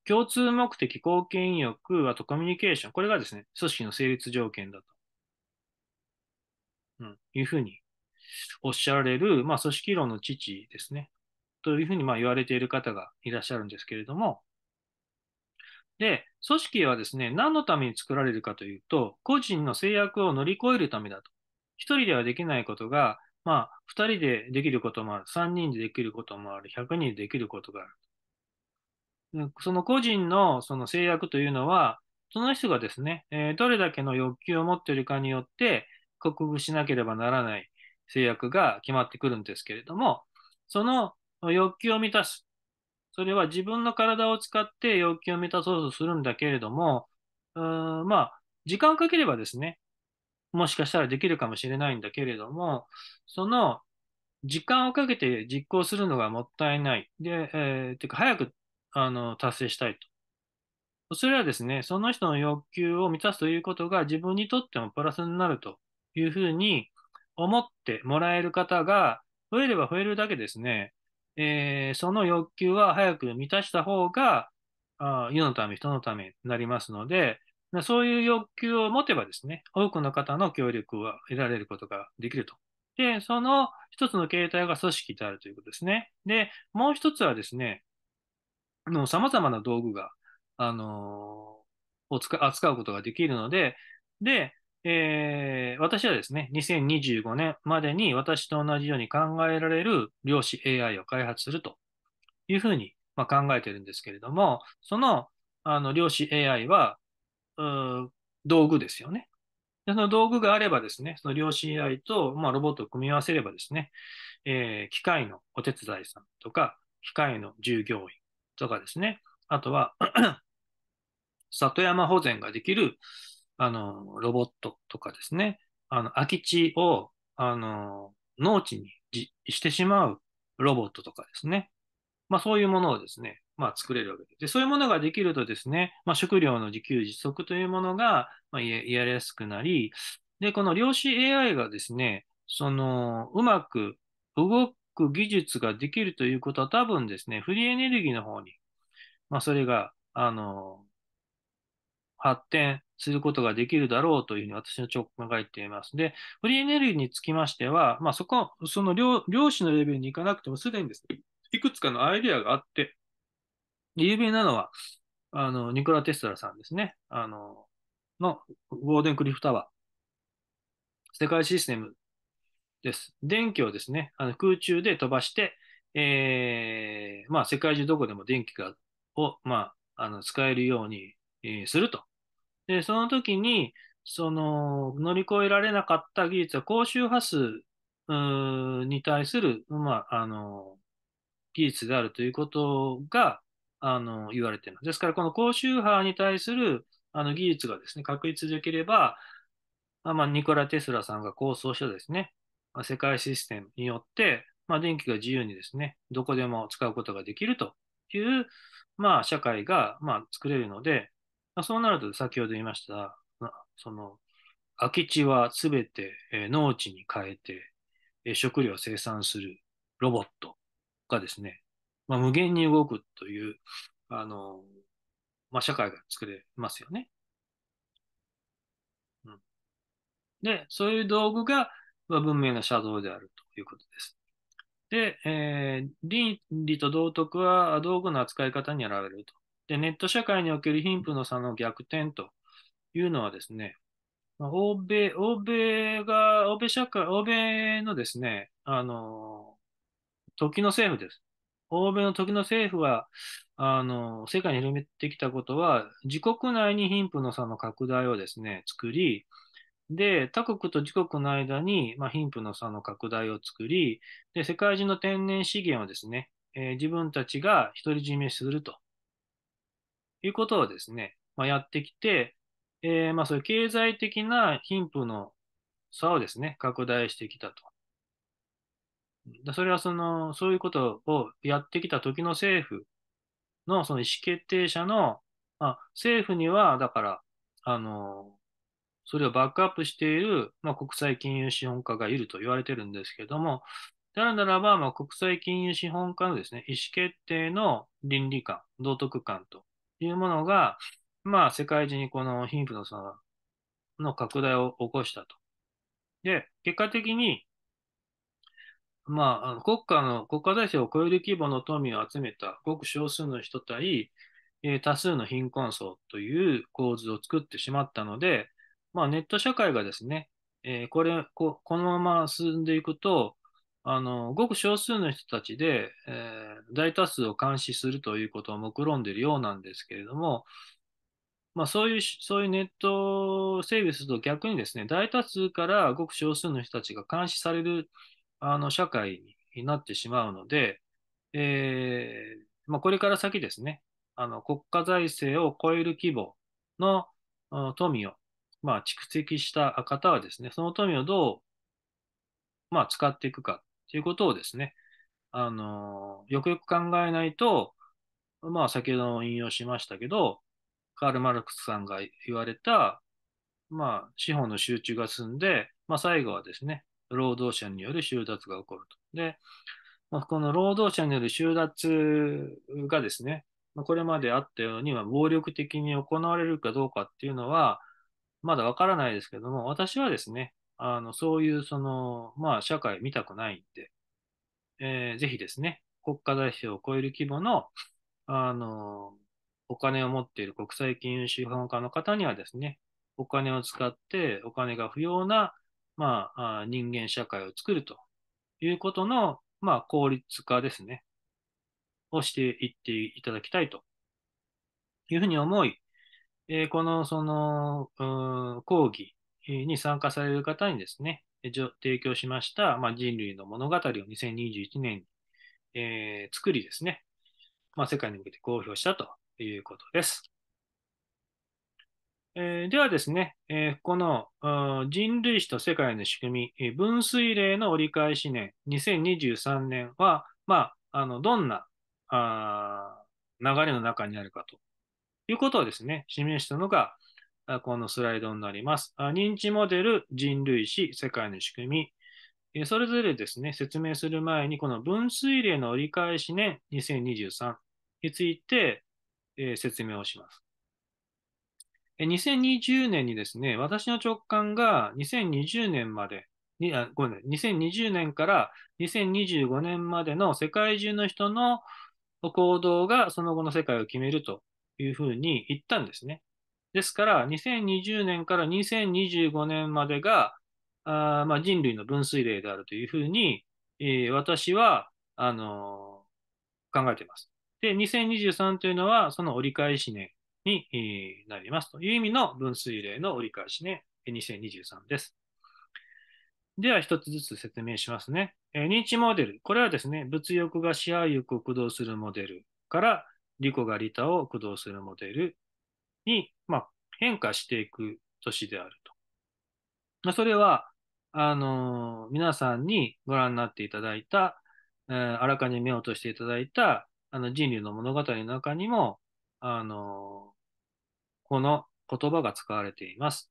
共通目的、貢献意欲、あとコミュニケーション。これがですね、組織の成立条件だと。うん、いうふうにおっしゃられる、まあ、組織論の父ですね。というふうにまあ言われている方がいらっしゃるんですけれども。で、組織はですね、何のために作られるかというと、個人の制約を乗り越えるためだと。一人ではできないことが、まあ、二人でできることもある。三人でできることもある。百人でできることがある。その個人のその制約というのは、その人がですね、えー、どれだけの欲求を持っているかによって、克服しなければならない制約が決まってくるんですけれども、その欲求を満たす。それは自分の体を使って欲求を満たそうとするんだけれども、まあ、時間をかければですね、もしかしたらできるかもしれないんだけれども、その時間をかけて実行するのがもったいない。で、えー、てか早くあの、達成したいと。それはですね、その人の欲求を満たすということが自分にとってもプラスになるというふうに思ってもらえる方が増えれば増えるだけですね、えー、その欲求は早く満たした方があ世のため、人のためになりますので、そういう欲求を持てばですね、多くの方の協力を得られることができると。で、その一つの形態が組織であるということですね。で、もう一つはですね、の様々な道具が、あのー、を使扱うことができるので、で、えー、私はですね、2025年までに私と同じように考えられる量子 AI を開発するというふうに、まあ、考えてるんですけれども、そのあの量子 AI は道具ですよね。その道具があればですね、その量子 AI と、まあ、ロボットを組み合わせればですね、えー、機械のお手伝いさんとか、機械の従業員とかですね、あとは 里山保全ができるあのロボットとかですね、あの空き地をあの農地にしてしまうロボットとかですね、まあ、そういうものをですね、まあ、作れるわけでで、そういうものができるとですね、まあ、食料の自給自足というものが、まあ、ややりやすくなり、で、この量子 AI がですね、そのうまく動く技術ができるということは多分ですね、フリーエネルギーの方に、まあ、それが、あの、発展することができるだろうというふうに私の直感が書いています。で、フリーエネルギーにつきましては、まあ、そこ、その量量子のレベルに行かなくてもすでにですね、いくつかのアイデアがあって、有名なのは、あの、ニコラ・テスラさんですね。あの、の、ゴーデン・クリフタワー。世界システムです。電気をですね、あの空中で飛ばして、えー、まあ、世界中どこでも電気がを、まあ、あの使えるように、えー、すると。で、その時に、その乗り越えられなかった技術は高周波数に対する、まあ、あの技術であるということがあの言われています。ですから、この高周波に対するあの技術がですね、確立できれば、まあ、ニコラ・テスラさんが構想したですね、世界システムによって、まあ、電気が自由にですね、どこでも使うことができるという、まあ、社会が、まあ、作れるので、まあ、そうなると先ほど言いました、その空き地はすべて農地に変えて、食料を生産するロボットがですね、まあ、無限に動くという、あの、まあ、社会が作れますよね。うん、で、そういう道具が、は文明のシャドウであるということです。で、えー、倫理と道徳は道具の扱い方に現れると。で、ネット社会における貧富の差の逆転というのはですね、欧米、欧米が、欧米社会、欧米のですね、あの、時の政府です。欧米の時の政府は、あの、世界に広めてきたことは、自国内に貧富の差の拡大をですね、作り、で、他国と自国の間に、まあ、貧富の差の拡大を作り、で、世界中の天然資源をですね、えー、自分たちが独り占めするということをですね、まあ、やってきて、えー、まあ、そういう経済的な貧富の差をですね、拡大してきたと。それはその、そういうことをやってきた時の政府のその意思決定者の、まあ、政府には、だから、あの、それをバックアップしている、まあ、国際金融資本家がいると言われてるんですけども、であるならば、まあ、国際金融資本家のですね、意思決定の倫理観、道徳観というものが、まあ、世界中にこの貧富の差の拡大を起こしたと。で、結果的に、まあ、国家の、国家財政を超える規模の富を集めたごく少数の人対、え多数の貧困層という構図を作ってしまったので、まあ、ネット社会がですね、えー、これこ、このまま進んでいくと、あの、ごく少数の人たちで、えー、大多数を監視するということを目論んでいるようなんですけれども、まあ、そういう、そういうネット整備すると逆にですね、大多数からごく少数の人たちが監視される、あの、社会になってしまうので、えー、まあ、これから先ですね、あの、国家財政を超える規模の富をまあ、蓄積した方はですね、その富をどう、まあ、使っていくかということをですね、あのよくよく考えないと、まあ、先ほども引用しましたけど、カール・マルクスさんが言われた、まあ、資本の集中が進んで、まあ、最後はですね、労働者による収奪が起こると。で、まあ、この労働者による収奪がですね、まあ、これまであったように、まあ、暴力的に行われるかどうかっていうのは、まだわからないですけども、私はですね、あの、そういう、その、まあ、社会見たくないんで、えー、ぜひですね、国家財政を超える規模の、あの、お金を持っている国際金融資本家の方にはですね、お金を使ってお金が不要な、まあ、人間社会を作るということの、まあ、効率化ですね、をしていっていただきたいというふうに思い、えー、この、その、うん、講義に参加される方にですね、提供しました、まあ、人類の物語を2021年に、えー、作りですね、まあ、世界に向けて公表したということです。えー、ではですね、えー、この人類史と世界の仕組み、えー、分水嶺の折り返し年2023年は、まあ、あのどんなあ流れの中にあるかということをですね、示したのが、このスライドになります。認知モデル、人類史、世界の仕組み。それぞれですね、説明する前に、この分水嶺の折り返し年2023について説明をします。2020年にですね、私の直感が2020年までにあ、ごめんなさい、2020年から2025年までの世界中の人の行動がその後の世界を決めるというふうに言ったんですね。ですから、2020年から2025年までが、あまあ、人類の分水嶺であるというふうに、えー、私は、あのー、考えています。で、2023というのは、その折り返し年に、えー、なりますという意味の分水嶺の折り返し年、2023です。では、一つずつ説明しますね。えー、認知モデル。これはですね、物欲が支配欲を駆動するモデルから、リコがリタを駆動するモデルに、まあ、変化していく年であると。まあ、それは、あのー、皆さんにご覧になっていただいた、えー、あらかに目を落としていただいた、あの人類の物語の中にも、あのー、この言葉が使われています。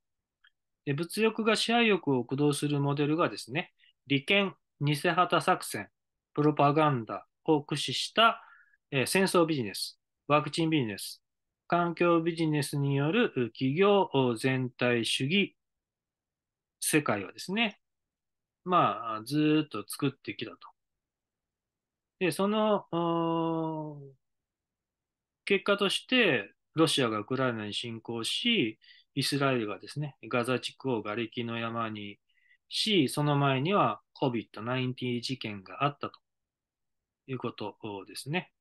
で物欲が支配欲を駆動するモデルがですね、利権、偽旗作戦、プロパガンダを駆使した、えー、戦争ビジネスワクチンビジネス、環境ビジネスによる企業全体主義世界はですね、まあ、ずっと作ってきたと。で、その、結果として、ロシアがウクライナに侵攻し、イスラエルがですね、ガザ地区を瓦礫の山にし、その前には COVID-19 事件があったということですね。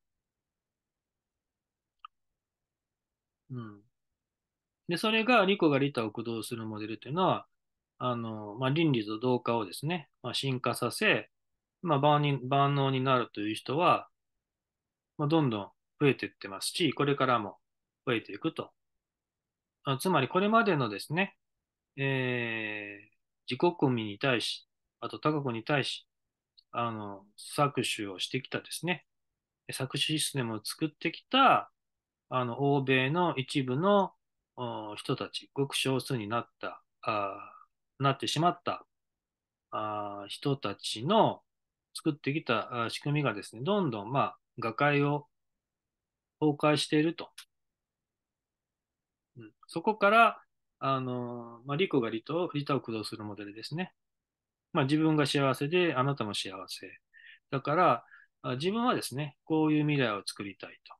うん。で、それがリコがリタを駆動するモデルというのは、あの、まあ、倫理と同化をですね、まあ、進化させ、まあ、万人万能になるという人は、まあ、どんどん増えていってますし、これからも増えていくと。あつまり、これまでのですね、えー、自国民に対し、あと他国に対し、あの、搾取をしてきたですね、搾取システムを作ってきたあの、欧米の一部の人たち、ごく少数になった、あなってしまったあ人たちの作ってきた仕組みがですね、どんどん、まあ、瓦解を崩壊していると。うん、そこから、あの、まあ、リコがリトを、利を駆動するモデルですね。まあ、自分が幸せで、あなたも幸せ。だから、自分はですね、こういう未来を作りたいと。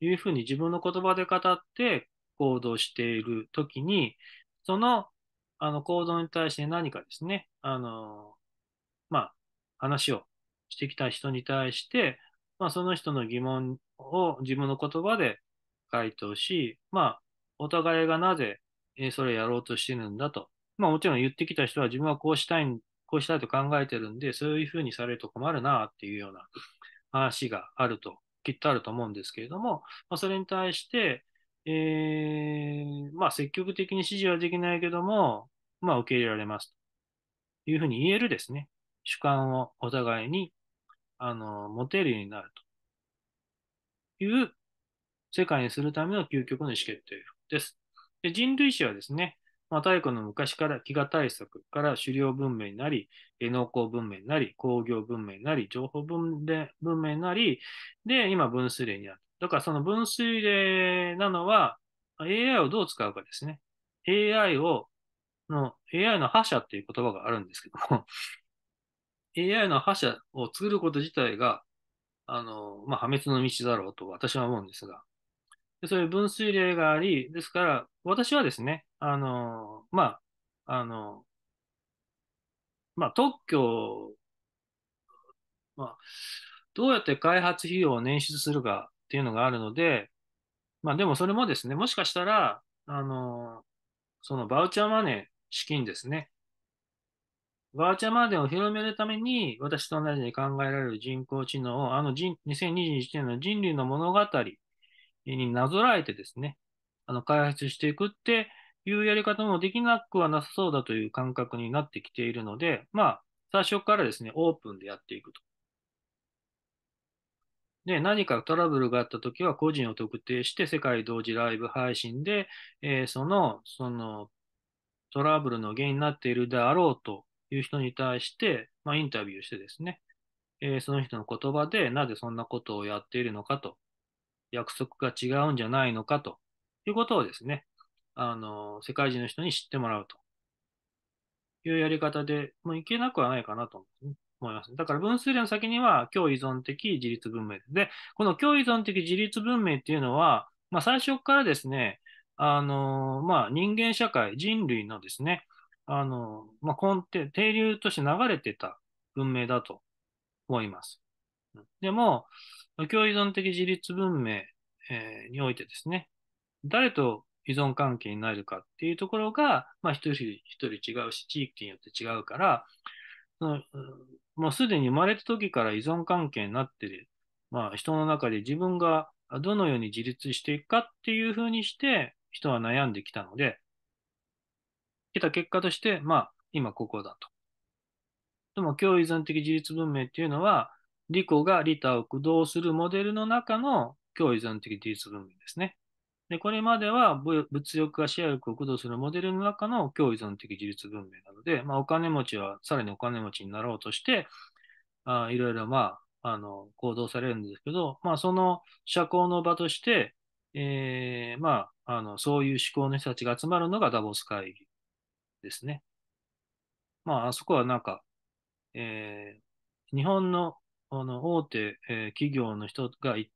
いうふうに自分の言葉で語って行動しているときに、そのあの行動に対して何かですね、あの、まあ、話をしてきた人に対して、まあ、その人の疑問を自分の言葉で回答し、まあ、お互いがなぜそれをやろうとしてるんだと。まあ、もちろん言ってきた人は自分はこうしたい、こうしたいと考えてるんで、そういうふうにされると困るなっていうような話があるときっとあると思うんですけれども、まあ、それに対して、えー、まあ、積極的に支持はできないけども、まあ、受け入れられますというふうに言えるですね、主観をお互いに、あの、持てるようになるという世界にするための究極の意思決定です。で人類史はですね、まあ、太古の昔から飢餓対策から狩猟文明になり、農耕文明になり、工業文明になり、情報文文明になり、で、今分水嶺にある。だからその分水嶺なのは AI をどう使うかですね。AI を、の AI の覇者っていう言葉があるんですけども、AI の覇者を作ること自体が、あの、まあ、破滅の道だろうと私は思うんですが、でそういう分水嶺があり、ですから、私はですね、あのー、まあ、あのー、まあ、特許、まあ、どうやって開発費用を捻出するかっていうのがあるので、まあ、でもそれもですね、もしかしたら、あのー、そのバウチャーマネー、資金ですね。バーチャーマーデンを広めるために、私と同じに考えられる人工知能を、あの人2021年の人類の物語になぞらえてですね、あの開発していくっていうやり方もできなくはなさそうだという感覚になってきているので、まあ、最初からですね、オープンでやっていくと。で、何かトラブルがあったときは個人を特定して世界同時ライブ配信で、えー、その、そのトラブルの原因になっているであろうという人に対して、まあ、インタビューしてですね、えー、その人の言葉でなぜそんなことをやっているのかと約束が違うんじゃないのかということをですね、あの、世界中の人に知ってもらうというやり方で、もういけなくはないかなと思います。だから分数例の先には、共依存的自立文明で、この共依存的自立文明っていうのは、まあ、最初からですね、あの、まあ、人間社会、人類のですね、あの、まあ、根底、底流として流れてた文明だと思います。でも、共依存的自立文明、えー、においてですね、誰と依存関係になるかっていうところが、まあ、一人一人違うし、地域によって違うから、もうすでに生まれた時から依存関係になってる、まあ、人の中で自分がどのように自立していくかっていうふうにして、人は悩んできたので、来た結果として、まあ、今ここだと。でも、共依存的自立文明っていうのは、リコがリタを駆動するモデルの中の共依存的自立文明ですね。で、これまでは物欲がェア欲を駆動するモデルの中の共依存的自立文明なので、まあ、お金持ちはさらにお金持ちになろうとして、あいろいろ、まあ、あの、行動されるんですけど、まあ、その社交の場として、えー、まあ、あの、そういう思考の人たちが集まるのがダボス会議ですね。まあ、あそこはなんか、えー、日本のあの大手、えー、企業の人が行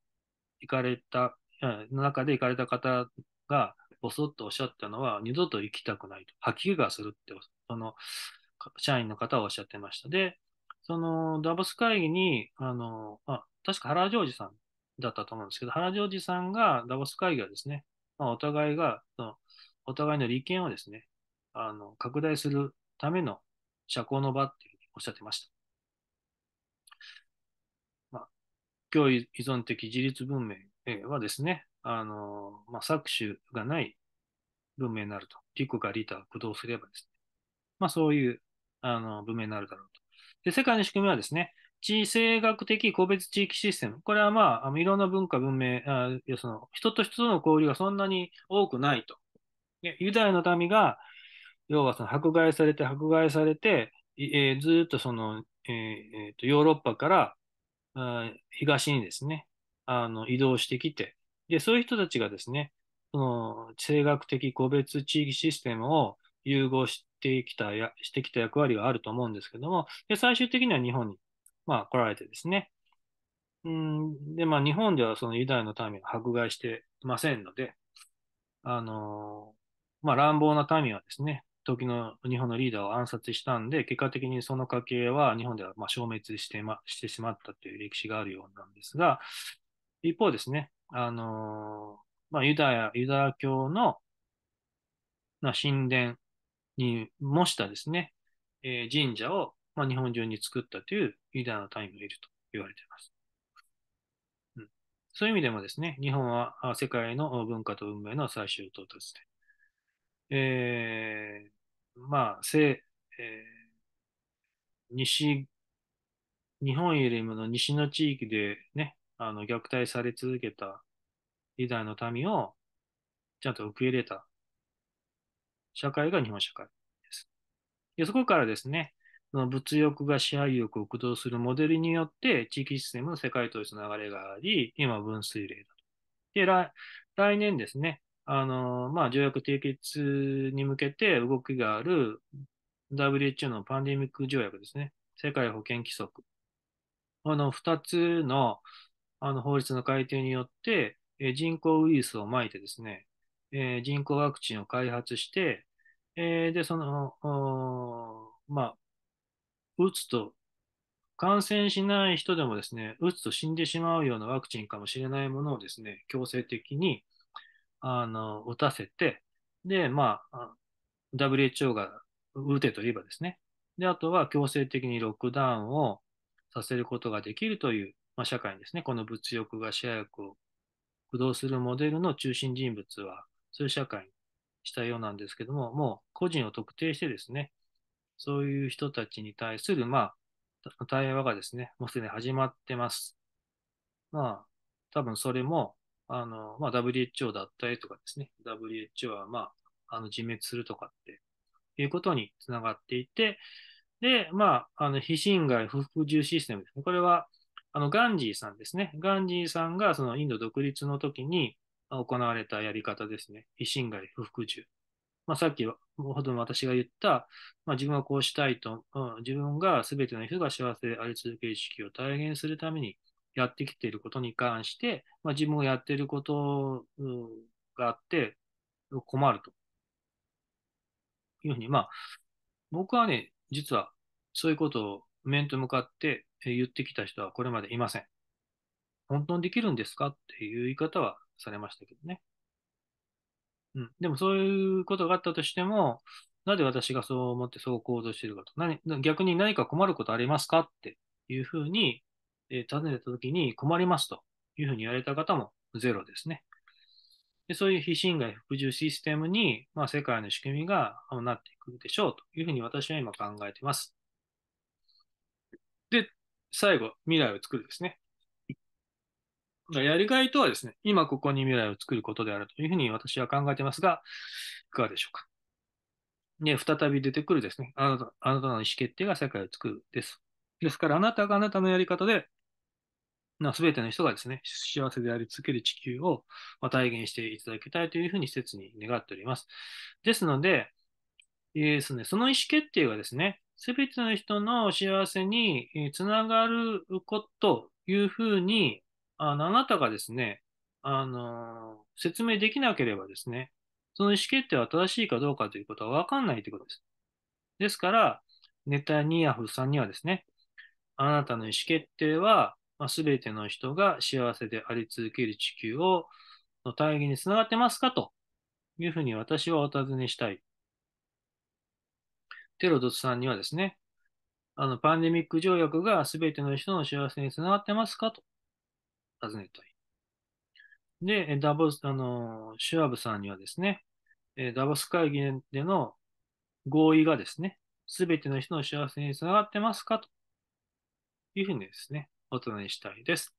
かれた、の中で行かれた方が、ぼそっとおっしゃったのは、二度と行きたくないと、吐き気がするって、その、社員の方はおっしゃってました。で、その、ダボス会議に、あの、あ、確か原ジョージさんだったと思うんですけど、原ジョージさんが、ダボス会議はですね、まあ、お互いが、その、お互いの利権をですね、あの、拡大するための社交の場っていうふうにおっしゃってました。教依存的自立文明はですね、あの、まあ、搾取がない文明になると。利己が利タを駆動すればですね。まあ、そういう、あの、文明になるだろうと。で、世界の仕組みはですね、地政学的個別地域システム。これはまあ、あのいろんな文化、文明あ、その、人と人との交流がそんなに多くないと。ユダヤの民が、要はその迫害されて、迫害されて、えー、ずっとその、えー、えー、とヨーロッパから東にですね、あの移動してきて、で、そういう人たちがですね、その地政学的個別地域システムを融合してきたや、してきた役割があると思うんですけども、で、最終的には日本に、まあ、来られてですね、うん、で、まあ、日本ではそのユダヤの民は迫害してませんので、あのまあ、乱暴な民はですね、時の日本のリーダーを暗殺したんで、結果的にその家系は日本ではま消滅してましてしまったという歴史があるようなんですが、一方ですね、あのまあ、ユダヤ、ユダヤ教の、ま神殿に模したですね、えー、神社を、ま日本中に作ったというユダヤの民がいると言われています。そういう意味でもですね、日本は世界の文化と運命の最終到達点。えー、まあ、西、えー、西、日本よりもの西の地域でね、あの、虐待され続けたユダヤの民を、ちゃんと受け入れた社会が日本社会です。でそこからですね、その物欲が支配欲を駆動するモデルによって、地域システムの世界統一の流れがあり、今分水嶺だと。で来、来年ですね、あの、まあ、条約締結に向けて動きがある WHO のパンデミック条約ですね。世界保健規則。この二つのあの法律の改定によって、え人工ウイルスをまいてですね、え人工ワクチンを開発して、えで、その、まあ、打つと、感染しない人でもですね、打つと死んでしまうようなワクチンかもしれないものをですね、強制的にあの、打たせて、で、まあ、WHO が打てといえばですね。で、あとは強制的にロックダウンをさせることができるという、まあ、社会にですね、この物欲が主役を駆動するモデルの中心人物は、そういう社会にしたようなんですけども、もう個人を特定してですね、そういう人たちに対する、まあ、対話がですね、もうすでに始まってます。まあ、多分それも、あの、まあ、WHO だったりとかですね、WHO は、まあ、あの、自滅するとかっていうことにつながっていて、で、まあ、あの、非侵害不服従システムですね。これは、あの、ガンジーさんですね。ガンジーさんが、その、インド独立の時に行われたやり方ですね。非侵害不服従。まあ、さっきほど私が言った、まあ、自分はこうしたいと、うん、自分が全ての人が幸せであり続ける意識を体現するために、やってきていることに関して、まあ、自分がやっていることがあって困ると。いうふうに、まあ、僕はね、実はそういうことを面と向かって言ってきた人はこれまでいません。本当にできるんですかっていう言い方はされましたけどね。うん。でもそういうことがあったとしても、なぜ私がそう思ってそう行動しているかと。何逆に何か困ることありますかっていうふうにえー、尋ねたときに困りますというふうに言われた方もゼロですね。でそういう非侵害服従システムに、まあ、世界の仕組みがなっていくでしょうというふうに私は今考えています。で、最後、未来を作るですね。やりがいとはですね、今ここに未来を作ることであるというふうに私は考えていますが、いかがでしょうか。ね、再び出てくるですね、あなたあなたの意思決定が世界を作るです。ですから、あなたがあなたのやり方でな全ての人がですね、幸せであり続ける地球を体現していただきたいというふうに切に願っております。ですので、えーね、その意思決定がですね、全ての人の幸せにつながることというふうに、あなたがですね、あのー、説明できなければですね、その意思決定は正しいかどうかということはわかんないということです。ですから、ネタニヤフさんにはですね、あなたの意思決定はまあ、全ての人が幸せであり続ける地球をの大義につながってますかというふうに私はお尋ねしたい。テロドスさんにはですね、あのパンデミック条約が全ての人の幸せにつながってますかと尋ねたい。で、ダボス、あの、シュアブさんにはですね、ダボス会議での合意がですね、すべての人の幸せにつながってますかというふうにですね、お伝にしたいです。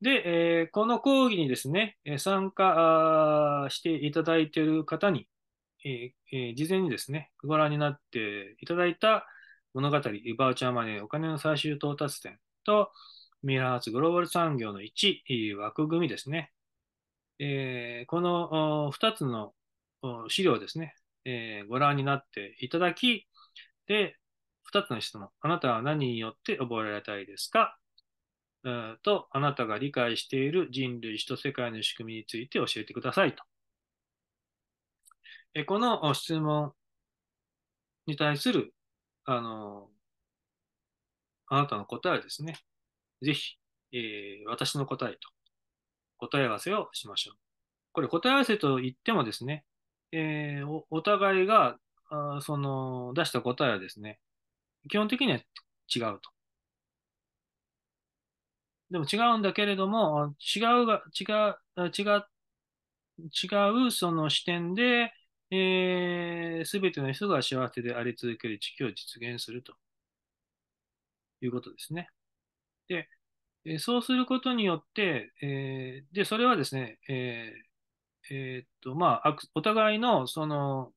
で、えこの講義にですね、参加していただいている方に、ええ事前にですね、ご覧になっていただいた物語、バーチャーマネーお金の最終到達点と、ミラーーツグローバル産業の1枠組みですね。えこの2つの資料ですね、えご覧になっていただき、で、2つの質問。あなたは何によって覚えられたいですかと、あなたが理解している人類史と世界の仕組みについて教えてくださいと。えこの質問に対する、あの、あなたの答えですね。ぜひ、えー、私の答えと答え合わせをしましょう。これ答え合わせと言ってもですね、えー、おお互いがあその出した答えはですね、基本的には違うと。でも違うんだけれども、違うが、違う、違う、違うその視点で、す、えー、べ、ての人が幸せであり続ける地球を実現するということですね。で、えそうすることによって、えー、で、それはですね、えー、えー、っと、まあ、お互いのその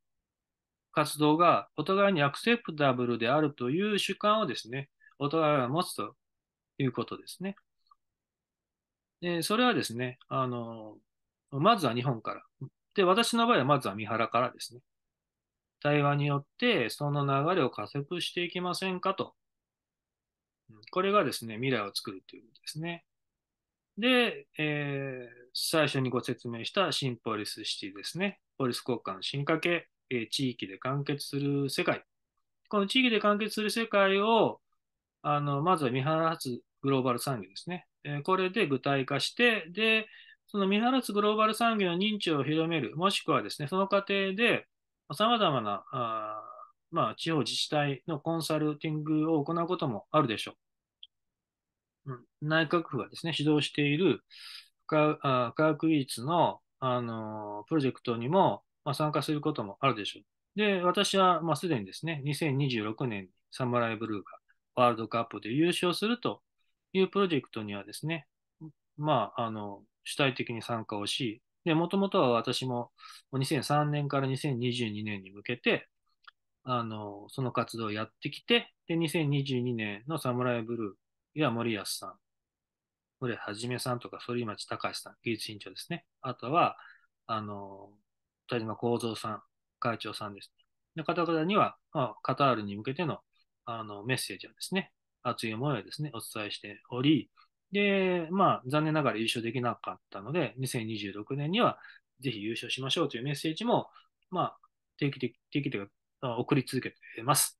活動がお互いにアクセプタブルであるという主観をですね、お互いが持つということですね。えそれはですね、あの、まずは日本から。で、私の場合はまずは三原からですね。対話によって、その流れを加速していきませんかと。これがですね、未来を作るということですね。で、えー、最初にご説明したシンポリスシティですね。ポリス国家の進化系、えー、地域で完結する世界。この地域で完結する世界を、あの、まずは未原発グローバル産業ですね。えこれで具体化して、で、その見晴らすグローバル産業の認知を広める、もしくはですね、その過程で、様々な、あまあ、地方自治体のコンサルティングを行うこともあるでしょう。うん、内閣府がですね、指導している科科学技術の、あのプロジェクトにも、まあ、参加することもあるでしょう。で、私は、まあ、すでにですね、2026年にサムライブルーがワールドカップで優勝するというプロジェクトにはですね、まあ、あの、主体的に参加をし、で、もともとは私も2003年から2022年に向けて、あの、その活動をやってきて、で、2022年のサムライブルー、岩森康さん、森はじめさんとか、反町隆さん、技術委員長ですね。あとは、あの、田島幸三さん、会長さんですの方々には、カタールに向けての、あの、メッセージをですね、熱い思いをですね、お伝えしており、で、まあ、残念ながら優勝できなかったので、2026年にはぜひ優勝しましょうというメッセージも、まあ、定期的、定期的送り続けてます。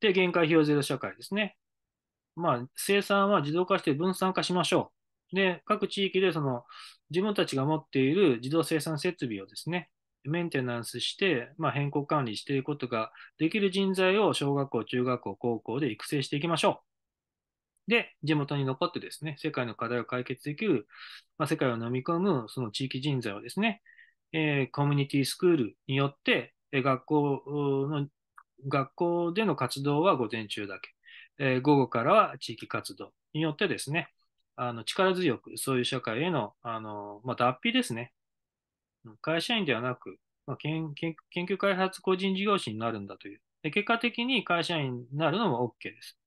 で、限界費用ゼロ社会ですね。まあ、生産は自動化して分散化しましょう。で、各地域でその自分たちが持っている自動生産設備をですね、メンテナンスして、まあ、変更管理していくことができる人材を小学校、中学校、高校で育成していきましょう。で、地元に残ってですね、世界の課題を解決できる、まあ、世界を飲み込むその地域人材をですね、えー、コミュニティスクールによって、え学校の、学校での活動は午前中だけ、えー、午後からは地域活動によってですね、あの力強くそういう社会へのあの、ま脱皮ですね、会社員ではなく、まあ、研研究開発個人事業主になるんだという。で結果的に会社員になるのも OK です。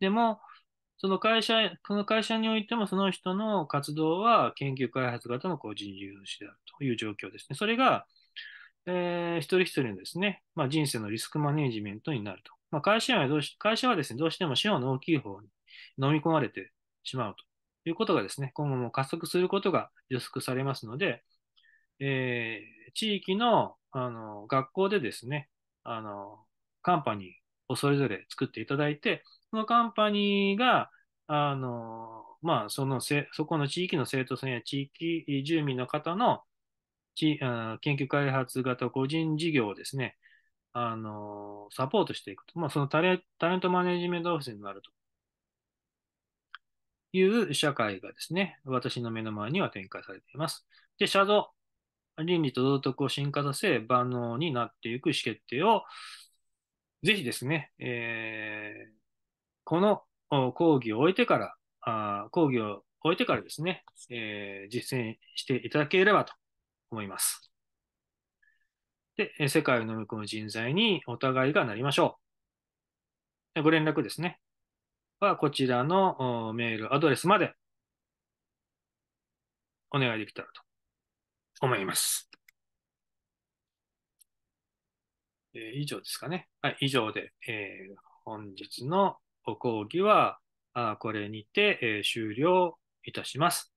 でも、その会社、この会社においてもその人の活動は研究開発型の個人事業主であるという状況ですね。それが、えー、一人一人のですね、まあ、人生のリスクマネジメントになると。まあ、会社はどうし、会社はですね、どうしても資本の大きい方に飲み込まれてしまうということがですね、今後も加速することが予測されますので、えー、地域のあの学校でですね、あのカンパニーをそれぞれ作っていただいて、そのカンパニーが、あのまあ、そのせそこの地域の生徒さんや地域住民の方のちあ研究開発型個人事業をですね、あのサポートしていくと。まあ、そのタレタレントマネジメントオフィスになると。いう社会がですね、私の目の前には展開されています。で、シャド倫理と道徳を進化させ、万能になっていく意思決定を、ぜひですね、えー、この講義を終えてから、あ講義を終えてからですね、えー、実践していただければと思います。で、世界を飲み込む人材にお互いがなりましょう。ご連絡ですね。は、こちらのメールアドレスまでお願いできたらと思います。えー、以上ですかね。はい、以上で、えー、本日の講義はあこれにて、えー、終了いたします。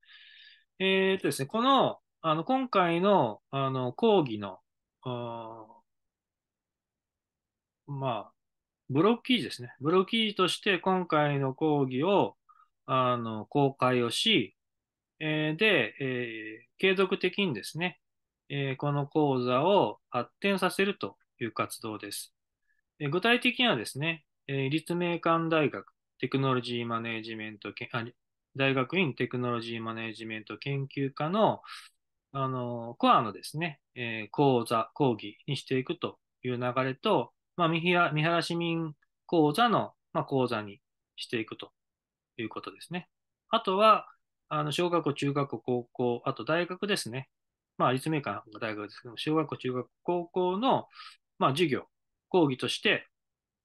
えっとですね、この、あの、今回の、あの、講義の、まあ、ブロック記事ですね。ブロック記事として今回の講義を、あの、公開をし、えで、え継続的にですね、えこの講座を発展させるという活動です。え具体的にはですね、え立命館大学テクノロジーマネジメントあ大学院テクノロジーマネジメント研究科のあのコアのですね、え講座、講義にしていくという流れと、まあ、三原市民講座の、まあ、講座にしていくということですね。あとは、あの小学校、中学校、高校、あと大学ですね。まあ、立命館が大学ですけども、小学校、中学校、高校の、まあ、授業、講義として、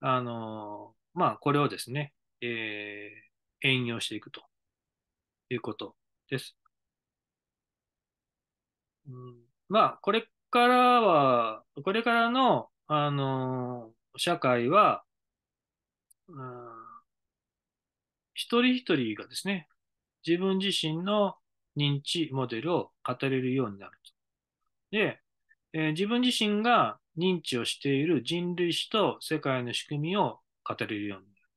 あのー、まあ、これをですね、えー、援用していくということです。うん、まあ、これからは、これからの、あのー、社会は、うん、一人一人がですね、自分自身の認知モデルを語れるようになると。で、えー、自分自身が認知をしている人類史と世界の仕組みを語れるようになる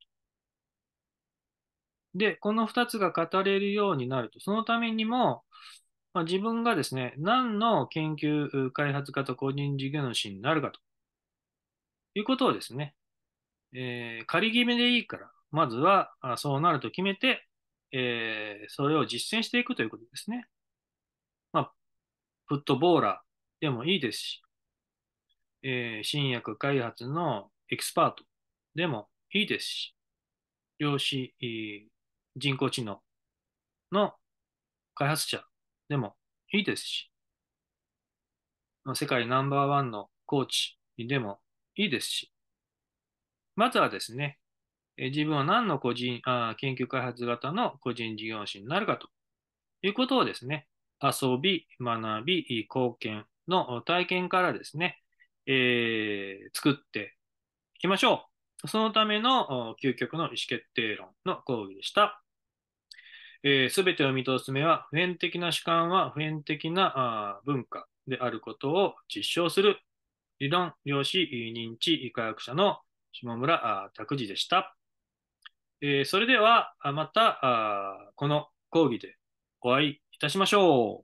と。で、この2つが語れるようになると。そのためにも、まあ、自分がですね、何の研究開発型個人事業主になるかということをですね、えー、仮決めでいいから、まずはそうなると決めて、えー、それを実践していくということですね。まあ、フットボーラーでもいいですし、えー、新薬開発のエキスパートでもいいですし、量子、えー、人工知能の開発者でもいいですし、まあ、世界ナンバーワンのコーチでもいいですし、まずはですね、自分は何の個人あ研究開発型の個人事業主になるかということをですね、遊び、学び、貢献の体験からですね、えー、作っていきましょう。そのための究極の意思決定論の講義でした。す、えー、べ、てを見通す目は、普遍的な主観は普遍的な文化であることを実証する理論、量子、認知、科学者の下村拓司でした。えー、それでは、また、この講義でお会いいたしましょう。